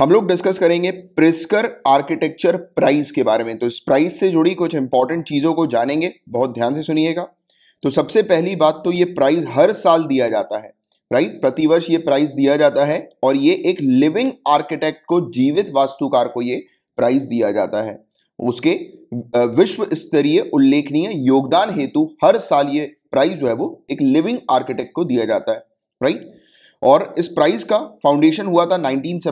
हम लोग डिस्कस करेंगे प्रिस्कर आर्किटेक्चर प्राइस के बारे में तो इस प्राइस से जुड़ी कुछ इंपॉर्टेंट चीज़ों को जानेंगे बहुत ध्यान से सुनिएगा तो सबसे पहली बात तो ये प्राइस हर साल दिया जाता है राइट प्रतिवर्ष ये प्राइस दिया जाता है और ये एक लिविंग आर्किटेक्ट को जीवित वास्तुकार को ये प्राइस दिया जाता है उसके विश्व स्तरीय उल्लेखनीय योगदान हेतु हर साल ये प्राइस जो है वो एक लिविंग आर्किटेक्ट को दिया जाता है राइट और इस प्राइस का फाउंडेशन हुआ था 1979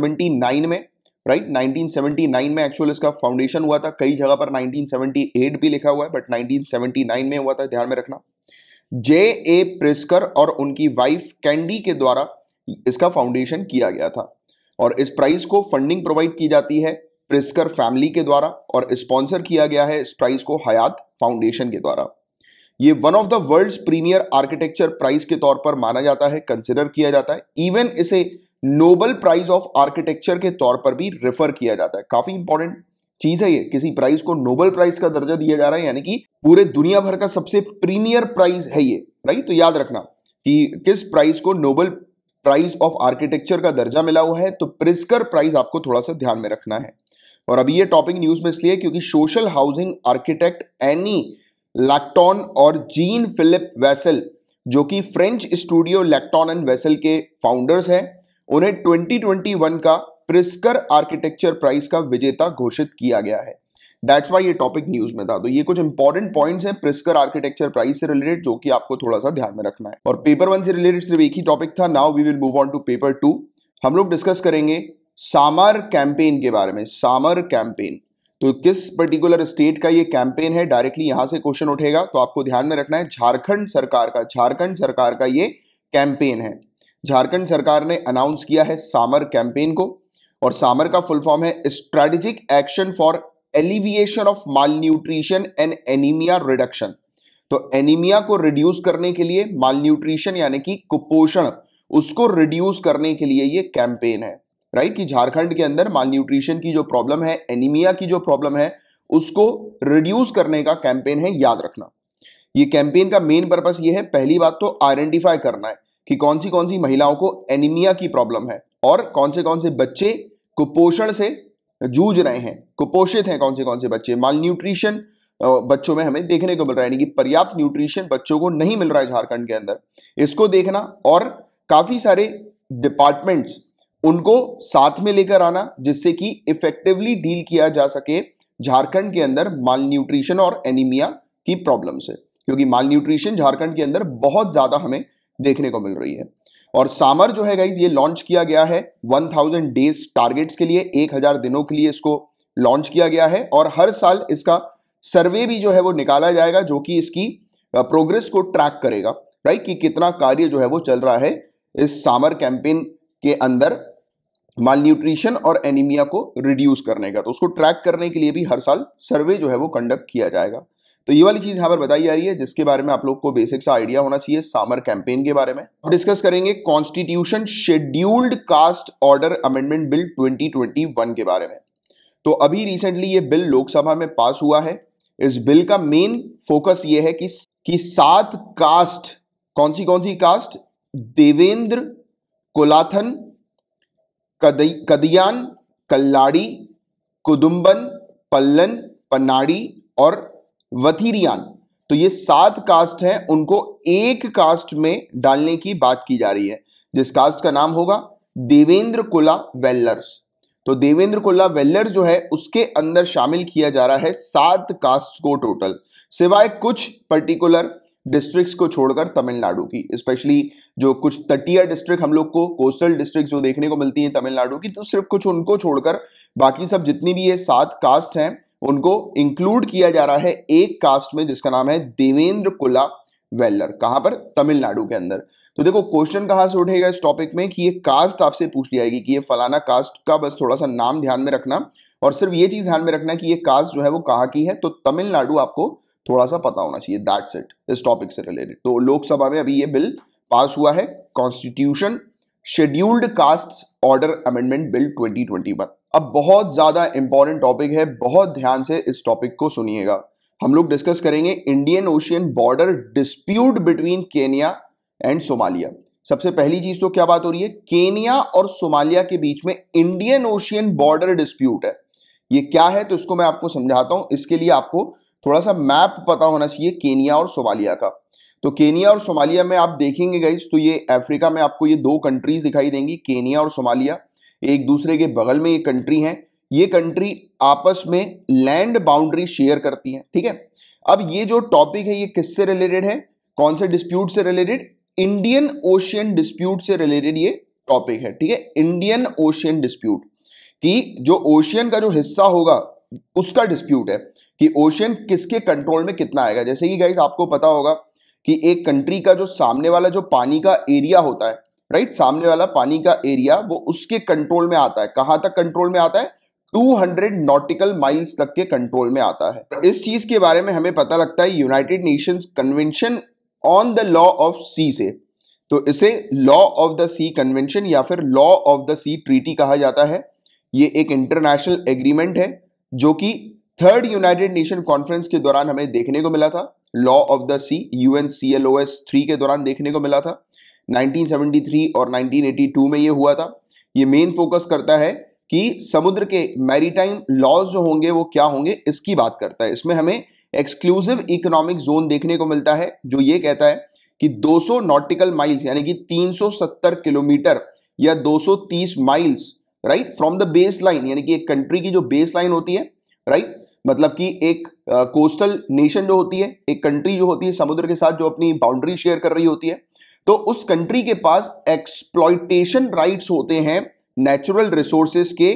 में राइट right? 1979 में एक्चुअल इसका फाउंडेशन हुआ था कई जगह पर 1978 भी लिखा हुआ है बट 1979 में हुआ था ध्यान में रखना जे ए प्रिस्कर और उनकी वाइफ कैंडी के द्वारा इसका फाउंडेशन किया गया था और इस प्राइज को फंडिंग प्रोवाइड की जाती है प्रिस्कर फैमिली के द्वारा और स्पॉन्सर किया गया है इस प्राइज को हयात फाउंडेशन के द्वारा ये one of the world's premier architecture prize के तौर पर माना जाता है कंसिडर किया जाता है इवन इसे नोबल प्राइज ऑफ आर्किटेक्चर के तौर पर भी रेफर किया जाता है काफी इंपॉर्टेंट चीज है ये किसी प्राइज को नोबल प्राइज का दर्जा दिया जा रहा है यानी कि पूरे दुनिया भर का सबसे प्रीमियर प्राइज है ये राइट तो याद रखना कि किस प्राइज को नोबल प्राइज ऑफ आर्किटेक्चर का दर्जा मिला हुआ है तो प्रिस्कर प्राइज आपको थोड़ा सा ध्यान में रखना है और अभी ये टॉपिक न्यूज में इसलिए क्योंकि social housing architect Anne Lacaton और जीन फिलिप वेसल जो कि French studio Lacaton and Vassal के फाउंडर्स हैं उन्हें 2021 का प्रिस्कर आर्किटेक्चर प्राइस का विजेता घोषित किया गया है दैट्स वाई ये टॉपिक न्यूज में था तो ये कुछ इंपॉर्टेंट पॉइंट्स हैं प्रिस्कर आर्किटेक्चर प्राइस से रिलेटेड जो कि आपको थोड़ा सा ध्यान में रखना है और पेपर वन से रिलेटेड सिर्फ एक ही टॉपिक था now we will move on to paper two हम लोग डिस्कस करेंगे सामर कैंपेन के बारे में सामर कैंपेन तो किस पर्टिकुलर स्टेट का ये कैंपेन है डायरेक्टली यहां से क्वेश्चन उठेगा तो आपको ध्यान में रखना है झारखंड सरकार का झारखंड सरकार का ये कैंपेन है झारखंड सरकार ने अनाउंस किया है सामर कैंपेन को और सामर का फुल फॉर्म है strategic action for alleviation of malnutrition and anaemia reduction तो एनीमिया को रिड्यूस करने के लिए माल न्यूट्रीशन यानी कि कुपोषण उसको रिड्यूस करने के लिए ये कैंपेन है राइट कि झारखंड के अंदर माल न्यूट्रिशन की जो प्रॉब्लम है एनीमिया की जो प्रॉब्लम है उसको रिड्यूस करने का कैंपेन है याद रखना ये कैंपेन का मेन पर्पस ये है पहली बात तो आइडेंटिफाई करना है कि कौन सी कौन सी महिलाओं को एनीमिया की प्रॉब्लम है और कौन से कौन से बच्चे कुपोषण से जूझ रहे हैं कुपोषित हैं कौन से कौन से बच्चे माल न्यूट्रिशन बच्चों में हमें देखने को मिल रहा है यानी कि पर्याप्त न्यूट्रिशन बच्चों को नहीं मिल रहा है झारखंड के अंदर इसको देखना और काफ़ी सारे डिपार्टमेंट्स उनको साथ में लेकर आना जिससे कि इफेक्टिवली डील किया जा सके झारखंड के अंदर माल न्यूट्रिशन और एनीमिया की प्रॉब्लम से क्योंकि माल न्यूट्रिशन झारखंड के अंदर बहुत ज़्यादा हमें देखने को मिल रही है और सामर जो है गाइज ये लॉन्च किया गया है 1000 डेज टारगेट्स के लिए 1000 दिनों के लिए इसको लॉन्च किया गया है और हर साल इसका सर्वे भी जो है वो निकाला जाएगा जो कि इसकी प्रोग्रेस को ट्रैक करेगा राइट कि कितना कार्य जो है वो चल रहा है इस सामर कैंपेन के अंदर माल न्यूट्रिशन और एनीमिया को रिड्यूस करने का तो उसको ट्रैक करने के लिए भी हर साल सर्वे जो है वो कंडक्ट किया जाएगा तो ये वाली चीज़ यहाँ पर बताई जा रही है जिसके बारे में आप लोग को बेसिक सा आइडिया होना चाहिए सामर कैंपेन के बारे में अब डिस्कस करेंगे constitution scheduled caste order amendment bill 2021 के बारे में तो अभी रिसेंटली ये बिल लोकसभा में पास हुआ है इस बिल का मेन फोकस ये है कि, कि सात कास्ट कौन सी कौन सी कास्ट देवेंद्र कोलाथन कदियान कल्लाड़ी कुदुम्बन पल्लन पन्नाड़ी और वथीरियान तो ये सात कास्ट हैं उनको एक कास्ट में डालने की बात की जा रही है जिस कास्ट का नाम होगा देवेंद्र कुला वेल्लर्स तो देवेंद्र कुल्ला वेल्लर जो है उसके अंदर शामिल किया जा रहा है सात कास्ट को टोटल सिवाय कुछ पर्टिकुलर डिस्ट्रिक्ट्स को छोड़कर तमिलनाडु की स्पेशली जो कुछ तटीय डिस्ट्रिक्ट हम लोग को कोस्टल डिस्ट्रिक्ट जो देखने को मिलती हैं तमिलनाडु की तो सिर्फ कुछ उनको छोड़कर बाकी सब जितनी भी ये सात कास्ट हैं उनको इंक्लूड किया जा रहा है एक कास्ट में जिसका नाम है देवेंद्र कुला वेल्लर कहाँ पर तमिलनाडु के अंदर तो देखो क्वेश्चन कहाँ से उठेगा इस टॉपिक में कि ये कास्ट आपसे पूछ ली जाएगी कि ये फलाना कास्ट का बस थोड़ा सा नाम ध्यान में रखना और सिर्फ ये चीज़ ध्यान में रखना कि ये कास्ट जो है वो कहाँ की है तो तमिलनाडु आपको थोड़ा सा पता होना चाहिए दैट्स इट इस टॉपिक से रिलेटेड तो लोकसभा में अभी ये बिल पास हुआ है constitution scheduled caste order amendment bill 2021 अब बहुत ज़्यादा इंपॉर्टेंट टॉपिक है बहुत ध्यान से इस टॉपिक को सुनिएगा हम लोग डिस्कस करेंगे Indian Ocean border dispute between Kenya and Somalia सबसे पहली चीज तो क्या बात हो रही है केनिया और सोमालिया के बीच में इंडियन ओशियन बॉर्डर डिस्प्यूट है ये क्या है तो इसको मैं आपको समझाता हूं इसके लिए आपको थोड़ा सा मैप पता होना चाहिए केनिया और सोमालिया का तो केनिया और सोमालिया में आप देखेंगे गाइज तो ये अफ्रीका में आपको ये दो कंट्रीज दिखाई देंगी केनिया और सोमालिया एक दूसरे के बगल में ये कंट्री हैं ये कंट्री आपस में लैंड बाउंड्री शेयर करती हैं ठीक है अब ये जो टॉपिक है ये किससे रिलेटेड है कौन से डिस्प्यूट से रिलेटेड इंडियन ओशियन डिस्प्यूट से रिलेटेड ये टॉपिक है ठीक है इंडियन ओशियन डिस्प्यूट कि जो ओशियन का जो हिस्सा होगा उसका डिस्प्यूट है कि ओशियन किसके कंट्रोल में कितना आएगा जैसे कि गाइज आपको पता होगा कि एक कंट्री का जो सामने वाला जो पानी का एरिया होता है राइट सामने वाला पानी का एरिया वो उसके कंट्रोल में आता है कहां तक कंट्रोल में आता है 200 नॉटिकल माइल्स तक के कंट्रोल में आता है इस चीज के बारे में हमें पता लगता है United Nations convention on the law of sea से तो इसे law of the sea convention या फिर law of the sea treaty कहा जाता है ये एक इंटरनेशनल एग्रीमेंट है जो कि थर्ड यूनाइटेड नेशन कॉन्फ्रेंस के दौरान हमें देखने को मिला था law of the sea U N C L O S three के दौरान देखने को मिला था 1973 और 1982 में ये हुआ था ये मेन फोकस करता है कि समुद्र के मैरीटाइम लॉज जो होंगे वो क्या होंगे इसकी बात करता है इसमें हमें एक्सक्लूसिव इकोनॉमिक जोन देखने को मिलता है जो ये कहता है कि 200 नॉटिकल माइल्स यानी कि 370 किलोमीटर या 230 miles right from the baseline यानी कि एक कंट्री की जो बेस लाइन होती है राइट right? मतलब कि एक कोस्टल नेशन जो होती है एक कंट्री जो होती है समुद्र के साथ जो अपनी बाउंड्री शेयर कर रही होती है तो उस कंट्री के पास एक्सप्लॉयटेशन राइट्स होते हैं नेचुरल रिसोर्सेज के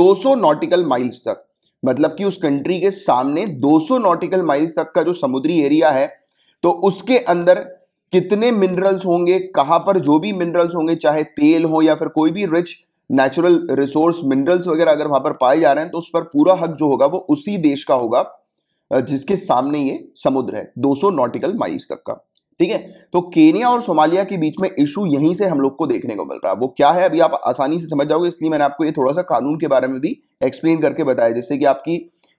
200 नॉटिकल माइल्स तक मतलब कि उस कंट्री के सामने 200 नॉटिकल माइल्स तक का जो समुद्री एरिया है तो उसके अंदर कितने मिनरल्स होंगे कहां पर जो भी मिनरल्स होंगे चाहे तेल हो या फिर कोई भी रिच नेचुरल रिसोर्स मिनरल्स वगैरह अगर वहां पर पाए जा रहे हैं तो उस पर पूरा हक जो होगा वो उसी देश का होगा जिसके सामने ये समुद्र है 200 नॉटिकल माइल्स तक का ठीक है तो केनिया और सोमालिया के बीच में इशू यहीं से हम लोग को देखने को मिल रहा है वो क्या है अभी आप आसानी से समझ जाओगे इसलिए मैंने आपको ये थोड़ा सा कानून के बारे में भी एक्सप्लेन करके बताया जैसे कि आपकी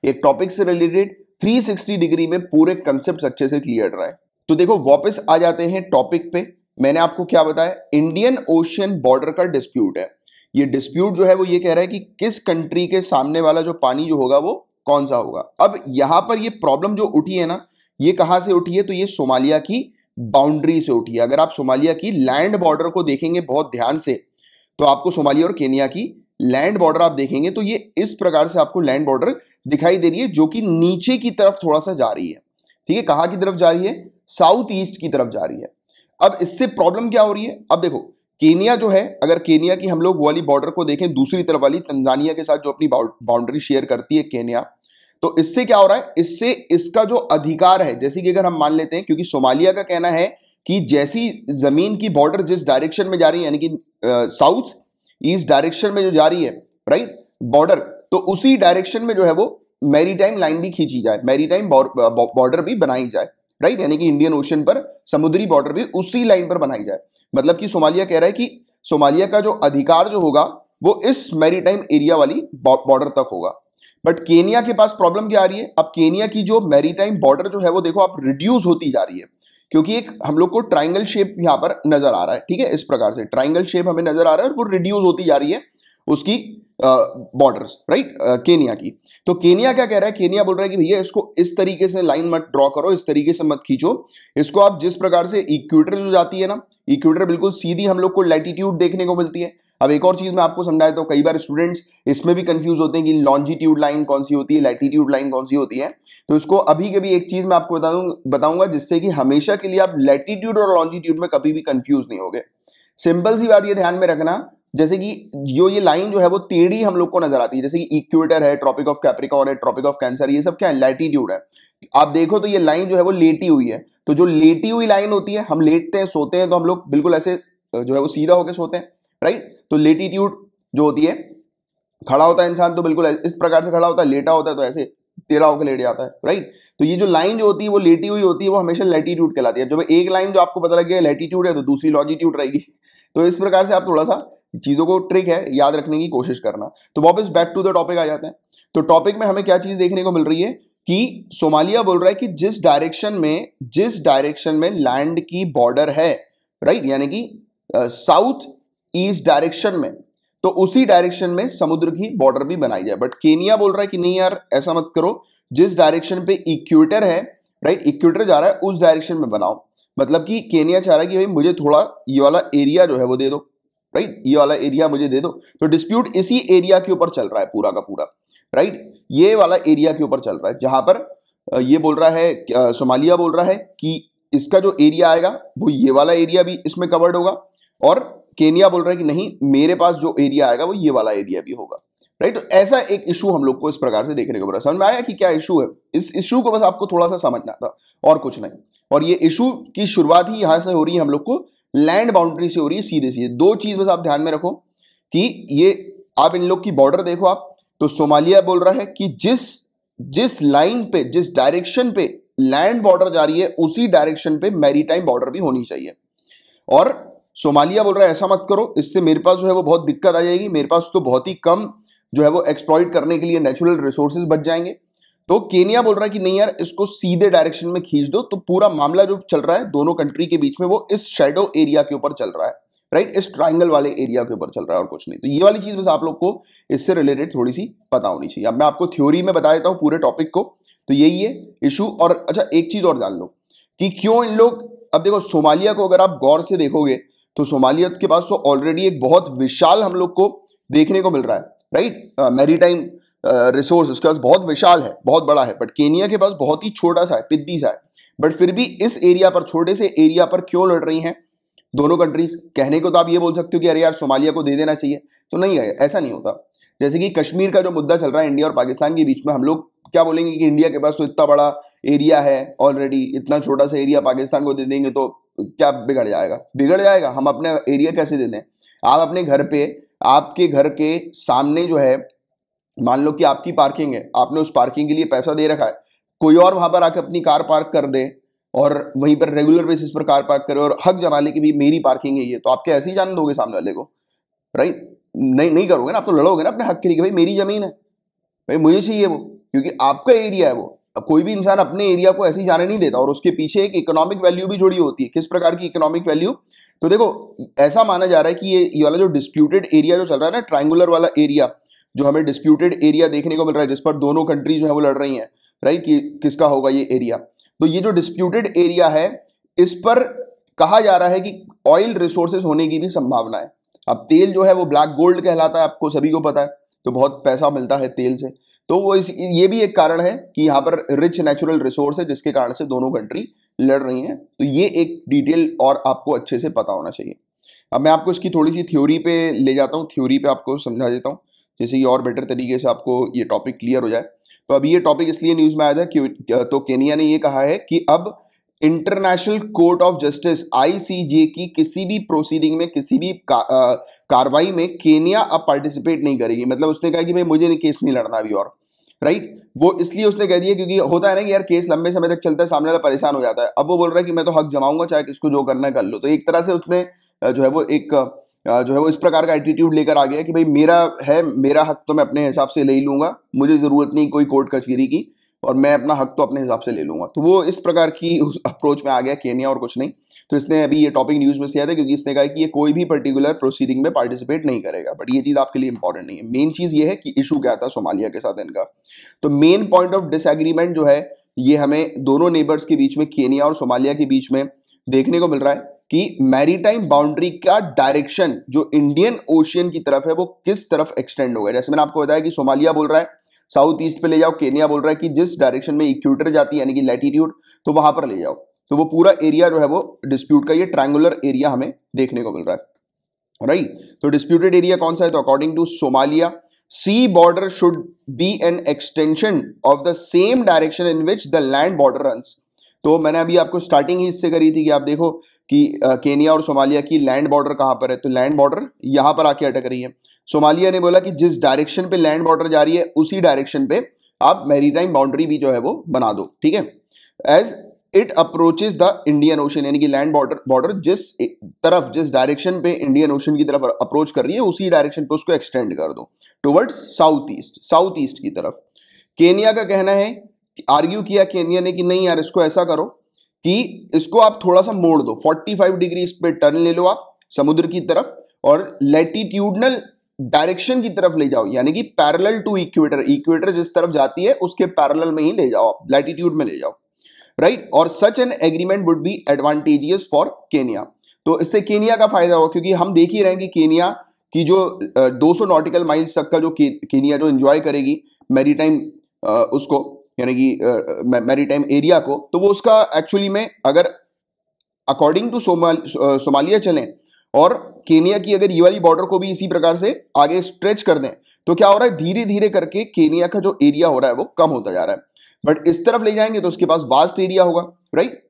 एक टॉपिक से रिलेटेड 360 डिग्री में पूरे कंसेप्ट अच्छे से क्लियर रहा है तो देखो वापस आ जाते हैं टॉपिक पे मैंने आपको क्या बताया इंडियन ओशियन बॉर्डर का डिस्प्यूट है ये डिस्प्यूट जो है वो ये कह रहा है कि किस कंट्री के सामने वाला जो पानी जो होगा वो कौन सा होगा अब यहां पर ये प्रॉब्लम जो उठी है ना ये कहां से उठी है तो ये सोमालिया की बाउंड्री से उठी है अगर आप सोमालिया की लैंड बॉर्डर को देखेंगे बहुत ध्यान से तो आपको सोमालिया और केनिया की लैंड बॉर्डर आप देखेंगे तो ये इस प्रकार से आपको लैंड बॉर्डर दिखाई दे रही है जो कि नीचे की तरफ थोड़ा सा जा रही है ठीक है कहा की तरफ जा रही है साउथ ईस्ट की तरफ जा रही है अब इससे प्रॉब्लम क्या हो रही है अब देखो केनिया जो है अगर केनिया की हम लोग वाली बॉर्डर को देखें दूसरी तरफ वाली तंजानिया के साथ जो अपनी बाउंड्री शेयर करती है केनिया तो इससे क्या हो रहा है इससे इसका जो अधिकार है जैसे कि अगर हम मान लेते हैं क्योंकि सोमालिया का कहना है कि जैसी जमीन की बॉर्डर जिस डायरेक्शन में जा रही है यानी कि साउथ ईस्ट डायरेक्शन में जो जा रही है राइट बॉर्डर तो उसी डायरेक्शन में जो है वो मैरीटाइम लाइन भी खींची जाए मैरीटाइम बॉर्डर भी बनाई जाए राइट यानी कि इंडियन ओशन पर समुद्री बॉर्डर भी उसी लाइन पर बनाई जाए मतलब कि सोमालिया कह रहा है कि सोमालिया का जो अधिकार जो होगा वो इस मैरीटाइम एरिया वाली बॉर्डर तक होगा बट केनिया के पास प्रॉब्लम क्या आ रही है अब केनिया की जो मैरीटाइम बॉर्डर जो है वो देखो आप रिड्यूस होती जा रही है क्योंकि एक हम लोग को ट्राइंगल शेप यहां पर नजर आ रहा है ठीक है इस प्रकार से ट्राइंगल शेप हमें नजर आ रहा है और वो रिड्यूस होती जा रही है उसकी बॉर्डर्स राइट केनिया की तो केनिया क्या कह रहा है केनिया बोल रहा है कि भैया इसको इस तरीके से लाइन मत ड्रॉ करो इस तरीके से मत खींचो इसको आप जिस प्रकार से इक्वेटर जो जाती है ना इक्वेटर बिल्कुल सीधी हम लोग को लैटिट्यूड देखने को मिलती है अब एक और चीज मैं आपको समझाया तो कई बार स्टूडेंट्स इसमें भी कंफ्यूज होते हैं कि लॉन्जिट्यूड लाइन कौन सी होती है लैटीट्यूड लाइन कौन सी होती है तो इसको अभी कभी एक चीज मैं आपको बता बताऊंगा जिससे कि हमेशा के लिए आप लैटीट्यूड और लॉन्जिट्यूड में कभी भी कंफ्यूज नहीं होगे सिंपल सी बात ये ध्यान में रखना जैसे कि जो ये लाइन जो है वो टेढ़ी हम लोग को नजर आती है जैसे कि इक्वेटर है ट्रॉपिक ऑफ कैप्रिका है ट्रॉपिक ऑफ कैंसर ये सब क्या है लैटीट्यूड है आप देखो तो ये लाइन जो है वो लेटी हुई है तो जो लेटी हुई लाइन होती है हम लेटते हैं सोते हैं तो हम लोग बिल्कुल ऐसे जो है वो सीधा होकर सोते हैं राइट तो लेटीट्यूड जो होती है खड़ा होता है इंसान तो बिल्कुल इस प्रकार से खड़ा होता है लेटा होता है तो ऐसे टेढ़ा होकर लेट जाता है राइट तो ये जो लाइन जो होती है वो लेटी हुई होती है वो हमेशा लैटीट्यूड कहलाती है जब एक लाइन जो आपको पता लग गया लेटीट्यूड है तो दूसरी लॉजिट्यूड रहेगी तो इस प्रकार से आप थोड़ा सा चीज़ों को ट्रिक है याद रखने की कोशिश करना तो वापस बैक टू द टॉपिक आ जाते हैं तो टॉपिक में हमें क्या चीज़ देखने को मिल रही है कि सोमालिया बोल रहा है कि जिस डायरेक्शन में जिस डायरेक्शन में लैंड की बॉर्डर है राइट यानी कि साउथ ईस्ट डायरेक्शन में तो उसी डायरेक्शन में समुद्र की बॉर्डर भी बनाई जाए बट केनिया बोल रहा है कि नहीं यार ऐसा मत करो जिस डायरेक्शन पे इक्वेटर है राइट इक्वेटर जा रहा है उस डायरेक्शन में बनाओ मतलब कि केनिया चाह रहा है कि भाई मुझे थोड़ा ये वाला एरिया जो है वो दे दो राइट ये वाला एरिया मुझे दे दो तो डिस्प्यूट इसी एरिया के ऊपर चल रहा है पूरा का पूरा राइट ये वाला एरिया के ऊपर चल रहा है जहां पर ये बोल रहा है सोमालिया बोल रहा है कि इसका जो एरिया आएगा वो ये वाला एरिया भी इसमें कवर्ड होगा और केनिया बोल रहा है कि नहीं मेरे पास जो एरिया आएगा वो ये वाला एरिया भी होगा राइट तो ऐसा एक इशू हम लोग को इस प्रकार से देखने को मिला समझ में आया कि क्या इशू है इस इशू को बस आपको थोड़ा सा समझना था और कुछ नहीं और ये इशू की शुरुआत ही यहां से हो रही है हम लोग को लैंड बाउंड्री से हो रही है सीधे सीधे दो चीज बस आप ध्यान में रखो कि ये आप इन लोग की बॉर्डर देखो आप तो सोमालिया बोल रहा है कि जिस जिस लाइन पे जिस डायरेक्शन पे लैंड बॉर्डर जा रही है उसी डायरेक्शन पे मैरीटाइम बॉर्डर भी होनी चाहिए और सोमालिया बोल रहा है ऐसा मत करो इससे मेरे पास जो है वो बहुत दिक्कत आ जाएगी मेरे पास तो बहुत ही कम जो है वो एक्सप्लॉइट करने के लिए नेचुरल रिसोर्सेज बच जाएंगे तो केनिया बोल रहा है कि नहीं यार इसको सीधे डायरेक्शन में खींच दो तो पूरा मामला जो चल रहा है दोनों कंट्री के बीच में वो इस शेडो एरिया के ऊपर चल रहा है राइट इस ट्राइंगल वाले एरिया के ऊपर चल रहा है और कुछ नहीं तो ये वाली चीज बस आप लोग को इससे रिलेटेड थोड़ी सी पता होनी चाहिए अब मैं आपको थ्योरी में बता देता हूँ पूरे टॉपिक को तो यही है इशू और अच्छा एक चीज और जान लो कि क्यों इन लोग अब देखो सोमालिया को अगर आप गौर से देखोगे तो सोमालिया के पास तो ऑलरेडी एक बहुत विशाल हम लोग को देखने को मिल रहा है राइट मेरी टाइम रिसोर्स उसके पास बहुत विशाल है बहुत बड़ा है बट केनिया के पास बहुत ही छोटा सा है पिद्दी सा है बट फिर भी इस एरिया पर छोटे से एरिया पर क्यों लड़ रही हैं दोनों कंट्रीज कहने को तो आप ये बोल सकते हो कि अरे यार सोमालिया को दे देना चाहिए तो नहीं है ऐसा नहीं होता जैसे कि कश्मीर का जो मुद्दा चल रहा है इंडिया और पाकिस्तान के बीच में हम लोग क्या बोलेंगे कि इंडिया के पास तो इतना बड़ा एरिया है ऑलरेडी इतना छोटा सा एरिया पाकिस्तान को दे देंगे तो क्या बिगड़ जाएगा बिगड़ जाएगा हम अपने एरिया कैसे दे दें आप अपने घर पे आपके घर के सामने जो है मान लो कि आपकी पार्किंग है आपने उस पार्किंग के लिए पैसा दे रखा है कोई और वहां पर आकर अपनी कार पार्क कर दे और वहीं पर रेगुलर बेसिस पर कार पार्क करे और हक जमा ले कि भाई मेरी पार्किंग है ये तो आप क्या ऐसे ही जान दोगे सामने वाले को राइट नहीं नहीं करोगे ना आप तो लड़ोगे ना अपने हक के लिए भाई मेरी जमीन है भाई मुझे चाहिए वो क्योंकि आपका एरिया है वो कोई भी इंसान अपने एरिया को ऐसे ही जाने नहीं देता और उसके पीछे एक इकोनॉमिक वैल्यू भी जुड़ी होती है किस प्रकार की इकोनॉमिक वैल्यू तो देखो ऐसा माना जा रहा है कि ये ये वाला जो डिस्प्यूटेड एरिया जो चल रहा है ना ट्राइंगुलर वाला एरिया जो हमें डिस्प्यूटेड एरिया देखने को मिल रहा है जिस पर दोनों कंट्री जो है वो लड़ रही हैं राइट कि किसका होगा ये एरिया तो ये जो डिस्प्यूटेड एरिया है इस पर कहा जा रहा है कि ऑयल रिसोर्सेज होने की भी संभावना है अब तेल जो है वो ब्लैक गोल्ड कहलाता है आपको सभी को पता है तो बहुत पैसा मिलता है तेल से तो वो इस ये भी एक कारण है कि यहाँ पर रिच नेचुरल रिसोर्स है जिसके कारण से दोनों कंट्री लड़ रही हैं तो ये एक डिटेल और आपको अच्छे से पता होना चाहिए अब मैं आपको इसकी थोड़ी सी थ्योरी पे ले जाता हूँ थ्योरी पे आपको समझा देता हूँ जैसे ये और बेटर तरीके से आपको ये टॉपिक क्लियर हो जाए तो अभी ये टॉपिक इसलिए न्यूज़ में आया था कि तो केनिया ने ये कहा है कि अब International Court of Justice ICJ की किसी भी प्रोसीडिंग में किसी भी का, कार्रवाई में केनिया अब पार्टिसिपेट नहीं करेगी मतलब उसने कहा कि भाई मुझे नहीं केस नहीं लड़ना अभी और राइट वो इसलिए उसने कह दिया क्योंकि होता है ना कि यार केस लंबे समय तक चलता है सामने वाला परेशान हो जाता है अब वो बोल रहा है कि मैं तो हक जमाऊंगा चाहे किसको जो करना कर लो तो एक तरह से उसने जो है वो एक जो है वो इस प्रकार का एटीट्यूड लेकर आ गया कि भाई मेरा है मेरा हक तो मैं अपने हिसाब से ले ही लूँगा मुझे ज़रूरत नहीं कोई कोर्ट कचहरी की और मैं अपना हक तो अपने हिसाब से ले लूँगा तो वो इस प्रकार की उस अप्रोच में आ गया केनिया और कुछ नहीं तो इसने अभी ये टॉपिक न्यूज़ में से आया था क्योंकि इसने कहा कि ये कोई भी पर्टिकुलर प्रोसीडिंग में पार्टिसिपेट नहीं करेगा बट ये चीज़ आपके लिए इंपॉर्टेंट नहीं है मेन चीज़ ये है कि इशू क्या था सोमालिया के साथ इनका तो मेन पॉइंट ऑफ डिसएग्रीमेंट जो है ये हमें दोनों नेबर्स के बीच में केनिया और सोमालिया के बीच में देखने को मिल रहा है कि मैरीटाइम बाउंड्री का डायरेक्शन जो इंडियन ओशियन की तरफ है वो किस तरफ एक्सटेंड होगा जैसे मैंने आपको बताया कि सोमालिया बोल रहा है साउथ ईस्ट पे ले जाओ केनिया बोल रहा है कि जिस डायरेक्शन में इक्यूटर जाती है यानी कि लैटीट्यूड तो वहां पर ले जाओ तो वो पूरा एरिया जो है वो डिस्प्यूट का ये ट्रैंगुलर एरिया हमें देखने को मिल रहा है राइट तो डिस्प्यूटेड एरिया कौन सा है तो according to Somalia sea border should be an extension of the same direction in which the land border run तो मैंने अभी आपको स्टार्टिंग ही इससे करी थी कि आप देखो कि केनिया और सोमालिया की लैंड बॉर्डर कहाँ पर है तो लैंड बॉर्डर यहाँ पर आके अटक रही है सोमालिया ने बोला कि जिस डायरेक्शन पे लैंड बॉर्डर जा रही है उसी डायरेक्शन पे आप मेरी बाउंड्री भी जो है वो बना दो ठीक है as it approaches the Indian Ocean यानी कि लैंड बॉर्डर बॉर्डर जिस तरफ जिस डायरेक्शन पे इंडियन ओशन की तरफ अप्रोच कर रही है उसी डायरेक्शन पे उसको एक्सटेंड कर दो towards south east south east की तरफ केनिया का कहना है आर्ग्यू किया केनिया ने कि नहीं यार इसको ऐसा करो कि इसको आप थोड़ा सा मोड़ दो 45 डिग्री इस पर टर्न ले लो आप समुद्र की तरफ और लेटीट्यूडनल डायरेक्शन की तरफ ले जाओ यानी कि पैरेलल टू इक्वेटर इक्वेटर जिस तरफ जाती है उसके पैरेलल में ही ले जाओ आप लेटीट्यूड में ले जाओ राइट right? और such an agreement would be advantageous for Kenya तो इससे केनिया का फायदा होगा क्योंकि हम देख ही रहे हैं कि केनिया की जो 200 नॉटिकल माइल्स तक का जो केनिया जो एंजॉय करेगी टाइम उसको यानी कि मैरी टाइम एरिया को तो वो उसका एक्चुअली में अगर अकॉर्डिंग टू सोमालिया चलें और केनिया की अगर ये वाली बॉर्डर को भी इसी प्रकार से आगे स्ट्रेच कर दें तो क्या हो रहा है धीरे धीरे करके केनिया का जो एरिया हो रहा है वो कम होता जा रहा है बट इस तरफ ले जाएंगे तो उसके पास वास्ट एरिया होगा राइट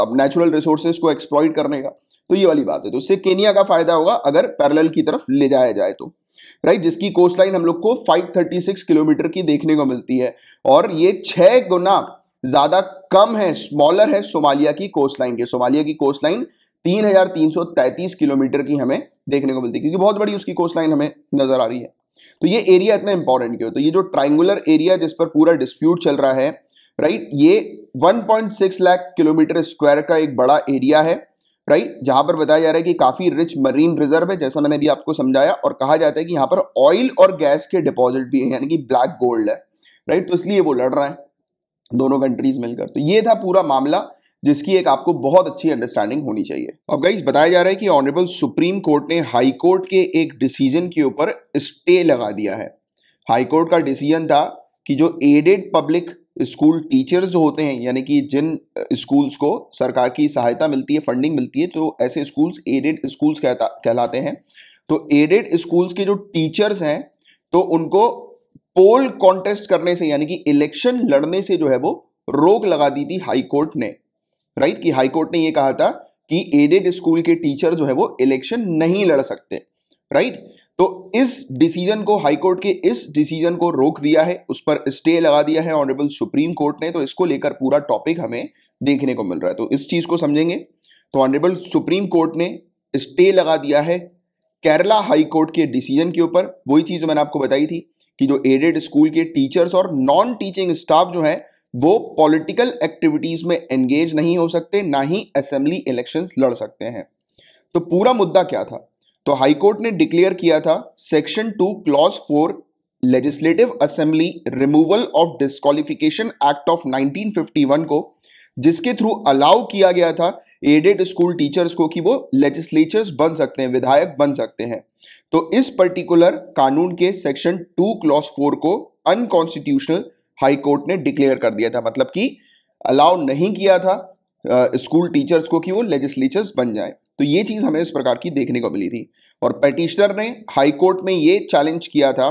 अब नेचुरल रिसोर्सेज को एक्सप्लॉइट करने का तो ये वाली बात है तो उससे केनिया का फायदा होगा अगर पैरल की तरफ ले जाया जाए तो राइट जिसकी कोस्ट लाइन हम लोग को 536 किलोमीटर की देखने को मिलती है और ये छह गुना ज्यादा कम है स्मॉलर है सोमालिया की कोस्ट लाइन के सोमालिया की कोस्ट लाइन 3,333 किलोमीटर की हमें देखने को मिलती है क्योंकि बहुत बड़ी उसकी कोस्ट लाइन हमें नजर आ रही है तो ये एरिया इतना इंपॉर्टेंट क्यों तो ये जो ट्राइंगुलर एरिया जिस पर पूरा डिस्प्यूट चल रहा है राइट ये 1.6 लाख किलोमीटर स्क्वायर का एक बड़ा एरिया है राइट जहां पर बताया जा रहा है कि काफी रिच मरीन रिजर्व है जैसा मैंने भी आपको समझाया और कहा जाता है कि यहां पर ऑयल और गैस के डिपॉजिट भी है यानी कि ब्लैक गोल्ड है राइट तो इसलिए वो लड़ रहा है दोनों कंट्रीज मिलकर तो ये था पूरा मामला जिसकी एक आपको बहुत अच्छी अंडरस्टैंडिंग होनी चाहिए अब गाइज बताया जा रहा है कि ऑनरेबल सुप्रीम कोर्ट ने हाई कोर्ट के एक डिसीजन के ऊपर स्टे लगा दिया है हाई कोर्ट का डिसीजन था कि जो एडेड पब्लिक स्कूल टीचर्स होते हैं यानी कि जिन स्कूल्स को सरकार की सहायता मिलती है फंडिंग मिलती है तो ऐसे स्कूल्स एडेड स्कूल्स कहलाते हैं तो एडेड स्कूल्स के जो टीचर्स हैं तो उनको पोल कॉन्टेस्ट करने से यानी कि इलेक्शन लड़ने से जो है वो रोक लगा दी थी हाईकोर्ट ने राइट कि हाईकोर्ट ने ये कहा था कि एडेड स्कूल के टीचर जो है वो इलेक्शन नहीं लड़ सकते राइट तो इस डिसीजन को हाईकोर्ट के इस डिसीजन को रोक दिया है उस पर स्टे लगा दिया है ऑनरेबल सुप्रीम कोर्ट ने तो इसको लेकर पूरा टॉपिक हमें देखने को मिल रहा है तो इस चीज़ को समझेंगे तो ऑनरेबल सुप्रीम कोर्ट ने स्टे लगा दिया है केरला हाई कोर्ट के डिसीजन के ऊपर वही चीज़ जो मैंने आपको बताई थी कि जो एडेड स्कूल के टीचर्स और नॉन टीचिंग स्टाफ जो है वो पॉलिटिकल एक्टिविटीज़ में एंगेज नहीं हो सकते ना ही असेंबली इलेक्शंस लड़ सकते हैं तो पूरा मुद्दा क्या था तो हाईकोर्ट ने डिक्लेयर किया था section two clause four legislative assembly removal of disqualification act of 1951 को जिसके थ्रू अलाउ किया गया था एडेड स्कूल टीचर्स को कि वो लेजिस्लेचर्स बन सकते हैं विधायक बन सकते हैं तो इस पर्टिकुलर कानून के सेक्शन टू क्लॉज फोर को अनकॉन्स्टिट्यूशनल हाईकोर्ट ने डिक्लेयर कर दिया था मतलब कि अलाउ नहीं किया था स्कूल uh, टीचर्स को कि वो लेजिस्लेचर्स बन जाए तो ये चीज़ हमें इस प्रकार की देखने को मिली थी और पेटिशनर ने हाईकोर्ट में ये चैलेंज किया था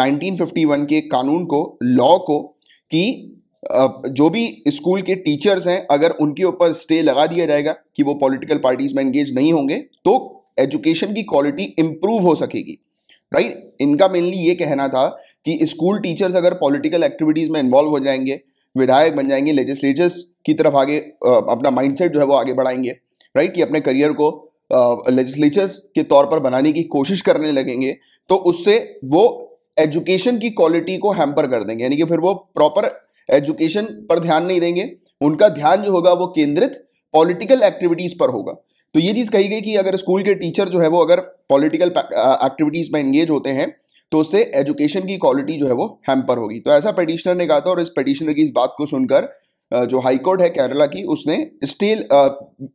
1951 के कानून को लॉ को कि जो भी स्कूल के टीचर्स हैं अगर उनके ऊपर स्टे लगा दिया जाएगा कि वो पॉलिटिकल पार्टीज में एंगेज नहीं होंगे तो एजुकेशन की क्वालिटी इंप्रूव हो सकेगी राइट इनका मेनली ये कहना था कि स्कूल टीचर्स अगर पॉलिटिकल एक्टिविटीज़ में इन्वॉल्व हो जाएंगे विधायक बन जाएंगे लेजिस्लेटर्स की तरफ आगे अपना माइंडसेट जो है वो आगे बढ़ाएंगे राइट कि अपने करियर को लेजिस्लेचर्स uh, के तौर पर बनाने की कोशिश करने लगेंगे तो उससे वो एजुकेशन की क्वालिटी को हैम्पर कर देंगे यानी कि फिर वो प्रॉपर एजुकेशन पर ध्यान नहीं देंगे उनका ध्यान जो होगा वो केंद्रित पॉलिटिकल एक्टिविटीज पर होगा तो ये चीज़ कही गई कि अगर स्कूल के टीचर जो है वो अगर पॉलिटिकल एक्टिविटीज में एंगेज होते हैं तो उससे एजुकेशन की क्वालिटी जो है वो हैम्पर होगी तो ऐसा पटिशनर ने कहा था और इस पटिशनर की इस बात को सुनकर जो हाई कोर्ट है केरला की उसने स्टील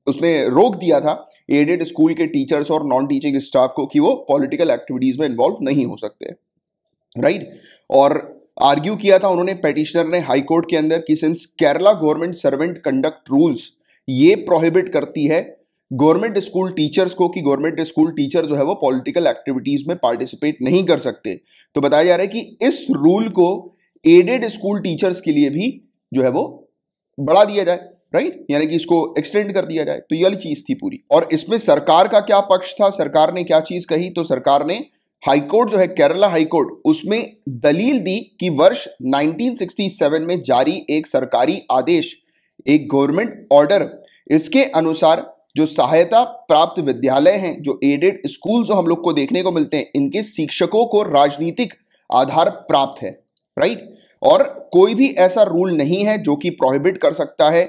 उसने रोक दिया था एडेड स्कूल के टीचर्स और नॉन टीचिंग स्टाफ को कि वो पॉलिटिकल एक्टिविटीज़ में इन्वॉल्व नहीं हो सकते राइट right? और आर्ग्यू किया था उन्होंने पेटिशनर ने हाई कोर्ट के अंदर कि since Kerala government servant conduct rules ये प्रोहिबिट करती है गवर्नमेंट स्कूल टीचर्स को कि गवर्नमेंट स्कूल टीचर जो है वो पॉलिटिकल एक्टिविटीज में पार्टिसिपेट नहीं कर सकते तो बताया जा रहा है कि इस रूल को एडेड स्कूल टीचर्स के लिए भी जो है वो बढ़ा दिया जाए राइट यानी कि इसको एक्सटेंड कर दिया जाए तो ये चीज थी पूरी और इसमें सरकार का क्या पक्ष था सरकार ने क्या चीज कही तो सरकार ने हाईकोर्ट जो है केरला हाईकोर्ट उसमें दलील दी कि वर्ष 1967 में जारी एक सरकारी आदेश एक गवर्नमेंट ऑर्डर इसके अनुसार जो सहायता प्राप्त विद्यालय हैं जो एडेड स्कूल जो हम लोग को देखने को मिलते हैं इनके शिक्षकों को राजनीतिक आधार प्राप्त है राइट right? और कोई भी ऐसा रूल नहीं है जो कि प्रोहिबिट कर सकता है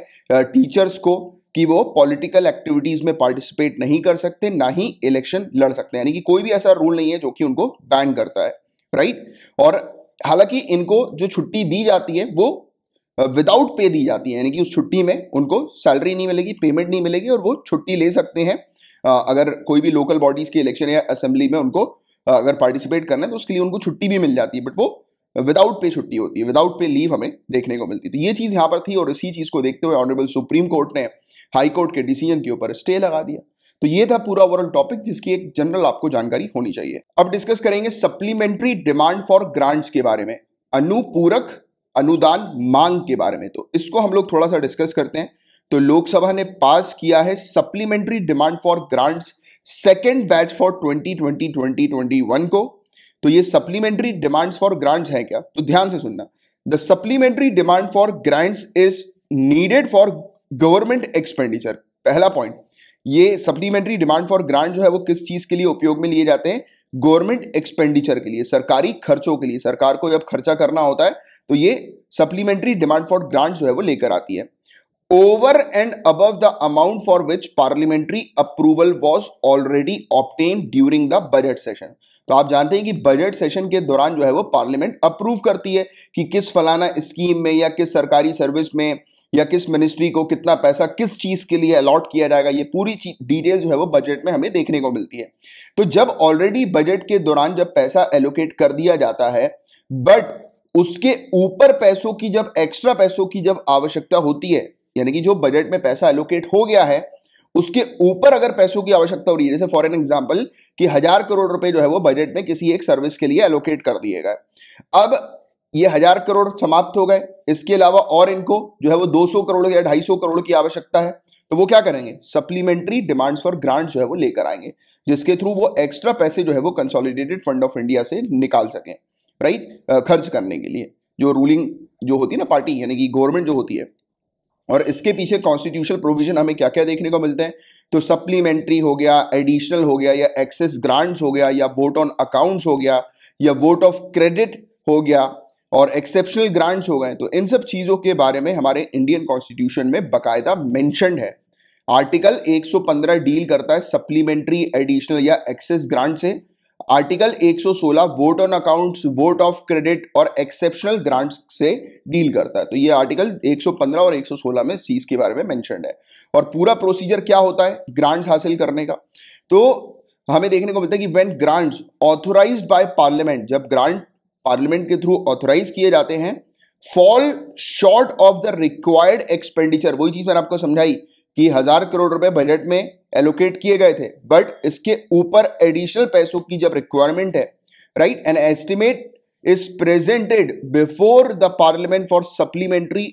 टीचर्स को कि वो पॉलिटिकल एक्टिविटीज में पार्टिसिपेट नहीं कर सकते ना ही इलेक्शन लड़ सकते यानी कि कोई भी ऐसा रूल नहीं है जो कि उनको बैन करता है राइट और हालांकि इनको जो छुट्टी दी जाती है वो विदाउट पे दी जाती है यानी कि उस छुट्टी में उनको सैलरी नहीं मिलेगी पेमेंट नहीं मिलेगी और वो छुट्टी ले सकते हैं अगर कोई भी लोकल बॉडीज के इलेक्शन या असेंबली में उनको अगर पार्टिसिपेट करना है तो उसके लिए उनको छुट्टी भी मिल जाती है बट वो विदाउट पे छुट्टी होती है विदाउट पे लीव हमें देखने को मिलती है तो ये चीज़ यहाँ पर थी और इसी चीज़ को देखते हुए ऑनरेबल सुप्रीम कोर्ट ने हाई कोर्ट के डिसीजन के ऊपर स्टे लगा दिया तो ये था पूरा ओवरऑल टॉपिक जिसकी एक जनरल आपको जानकारी होनी चाहिए अब डिस्कस करेंगे सप्लीमेंट्री डिमांड फॉर ग्रांट्स के बारे में अनुपूरक अनुदान मांग के बारे में तो इसको हम लोग थोड़ा सा डिस्कस करते हैं तो लोकसभा ने पास किया है supplementary demand for grants second batch for twenty twenty को तो ये सप्लीमेंट्री डिमांड्स फॉर ग्रांट्स है क्या तो ध्यान से सुनना the supplementary demand for grants is needed for government expenditure पहला पॉइंट ये सप्लीमेंट्री डिमांड फॉर ग्रांट जो है वो किस चीज के लिए उपयोग में लिए जाते हैं गवर्नमेंट एक्सपेंडिचर के लिए सरकारी खर्चों के लिए सरकार को जब खर्चा करना होता है तो ये सप्लीमेंट्री डिमांड फॉर ग्रांट जो है वो लेकर आती है over and above the amount for which parliamentary approval was already obtained during the budget session तो आप जानते हैं कि बजट सेशन के दौरान जो है वो पार्लियामेंट अप्रूव करती है कि किस फलाना स्कीम में या किस सरकारी सर्विस में या किस मिनिस्ट्री को कितना पैसा किस चीज के लिए अलॉट किया जाएगा ये पूरी डिटेल जो है वो बजट में हमें देखने को मिलती है तो जब ऑलरेडी बजट के दौरान जब पैसा एलोकेट कर दिया जाता है बट उसके ऊपर पैसों की जब एक्स्ट्रा पैसों की जब आवश्यकता होती है यानी कि जो बजट में पैसा एलोकेट हो गया है उसके ऊपर अगर पैसों की आवश्यकता हो रही है जैसे फॉर एन एग्जाम्पल कि हजार करोड़ रुपए जो है वो बजट में किसी एक सर्विस के लिए एलोकेट कर दिए गए अब ये हजार करोड़ समाप्त हो गए इसके अलावा और इनको जो है वो सौ करोड़ या सौ करोड़ की आवश्यकता है तो वो क्या करेंगे सप्लीमेंट्री डिमांड्स फॉर ग्रांट जो है वो लेकर आएंगे जिसके थ्रू वो एक्स्ट्रा पैसे जो है वो कंसोलिडेटेड फंड ऑफ इंडिया से निकाल सकें राइट खर्च करने के लिए जो रूलिंग जो होती है ना पार्टी यानी कि गवर्नमेंट जो होती है और इसके पीछे कॉन्स्टिट्यूशनल प्रोविजन हमें क्या क्या देखने को मिलते हैं तो सप्लीमेंट्री हो गया एडिशनल हो गया या एक्सेस ग्रांट्स हो गया या वोट ऑन अकाउंट्स हो गया या वोट ऑफ क्रेडिट हो गया और एक्सेप्शनल ग्रांट्स हो गए तो इन सब चीज़ों के बारे में हमारे इंडियन कॉन्स्टिट्यूशन में बकायदा मैंशनड है आर्टिकल 115 डील करता है सप्लीमेंट्री एडिशनल या एक्सेस ग्रांट से article 116 vote on accounts vote of credit और एक्सेप्शनल ग्रांट्स से डील करता है तो ये आर्टिकल 115 और 116 में सीज के बारे में मेंशनड है और पूरा प्रोसीजर क्या होता है ग्रांट्स हासिल करने का तो हमें देखने को मिलता है कि when grants authorise by parliament जब ग्रांट पार्लियामेंट के थ्रू ऑथोराइज किए जाते हैं fall short of the required expenditure वही चीज मैंने आपको समझाई कि हजार करोड़ रुपए बजट में एलोकेट किए गए थे बट इसके ऊपर एडिशनल पैसों की जब रिक्वायरमेंट है right an estimate is presented before the parliament for supplementary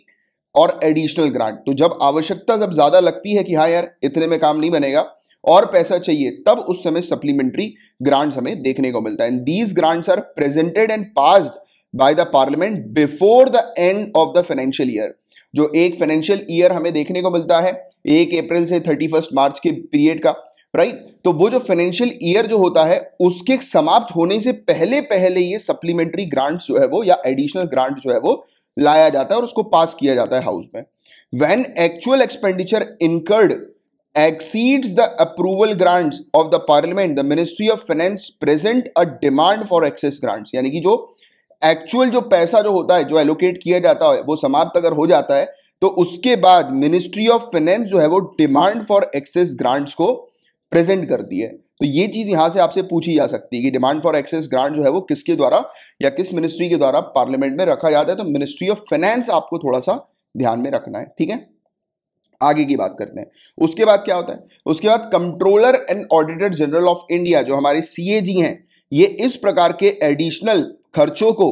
और एडिशनल ग्रांट तो जब आवश्यकता जब ज्यादा लगती है कि हाँ यार इतने में काम नहीं बनेगा और पैसा चाहिए तब उस समय सप्लीमेंट्री ग्रांट्स हमें देखने को मिलता है and these grants are presented and passed by the parliament before the end of the financial year जो एक फाइनेंशियल ईयर हमें देखने को मिलता है एक अप्रैल से थर्टी फर्स्ट मार्च के पीरियड का राइट right? तो वो जो फाइनेंशियल ईयर जो होता है उसके समाप्त होने से पहले पहले ये सप्लीमेंट्री ग्रांट जो है वो या एडिशनल ग्रांट जो है वो लाया जाता है और उसको पास किया जाता है हाउस में when actual expenditure incurred exceeds the approval grants of the parliament the ministry of finance present a demand for excess grants यानी कि जो एक्चुअल जो पैसा जो होता है जो एलोकेट किया जाता है वो समाप्त अगर हो जाता है तो उसके बाद मिनिस्ट्री ऑफ फाइनेंस जो है वो डिमांड फॉर एक्सेस ग्रांट्स को प्रेजेंट करती है तो ये चीज यहां से आपसे पूछी जा सकती है कि डिमांड फॉर एक्सेस ग्रांट जो है वो किसके द्वारा या किस मिनिस्ट्री के द्वारा पार्लियामेंट में रखा जाता है तो मिनिस्ट्री ऑफ फाइनेंस आपको थोड़ा सा ध्यान में रखना है ठीक है आगे की बात करते हैं उसके बाद क्या होता है उसके बाद controller and auditor general of India जो हमारे सीएजी हैं ये इस प्रकार के एडिशनल खर्चों को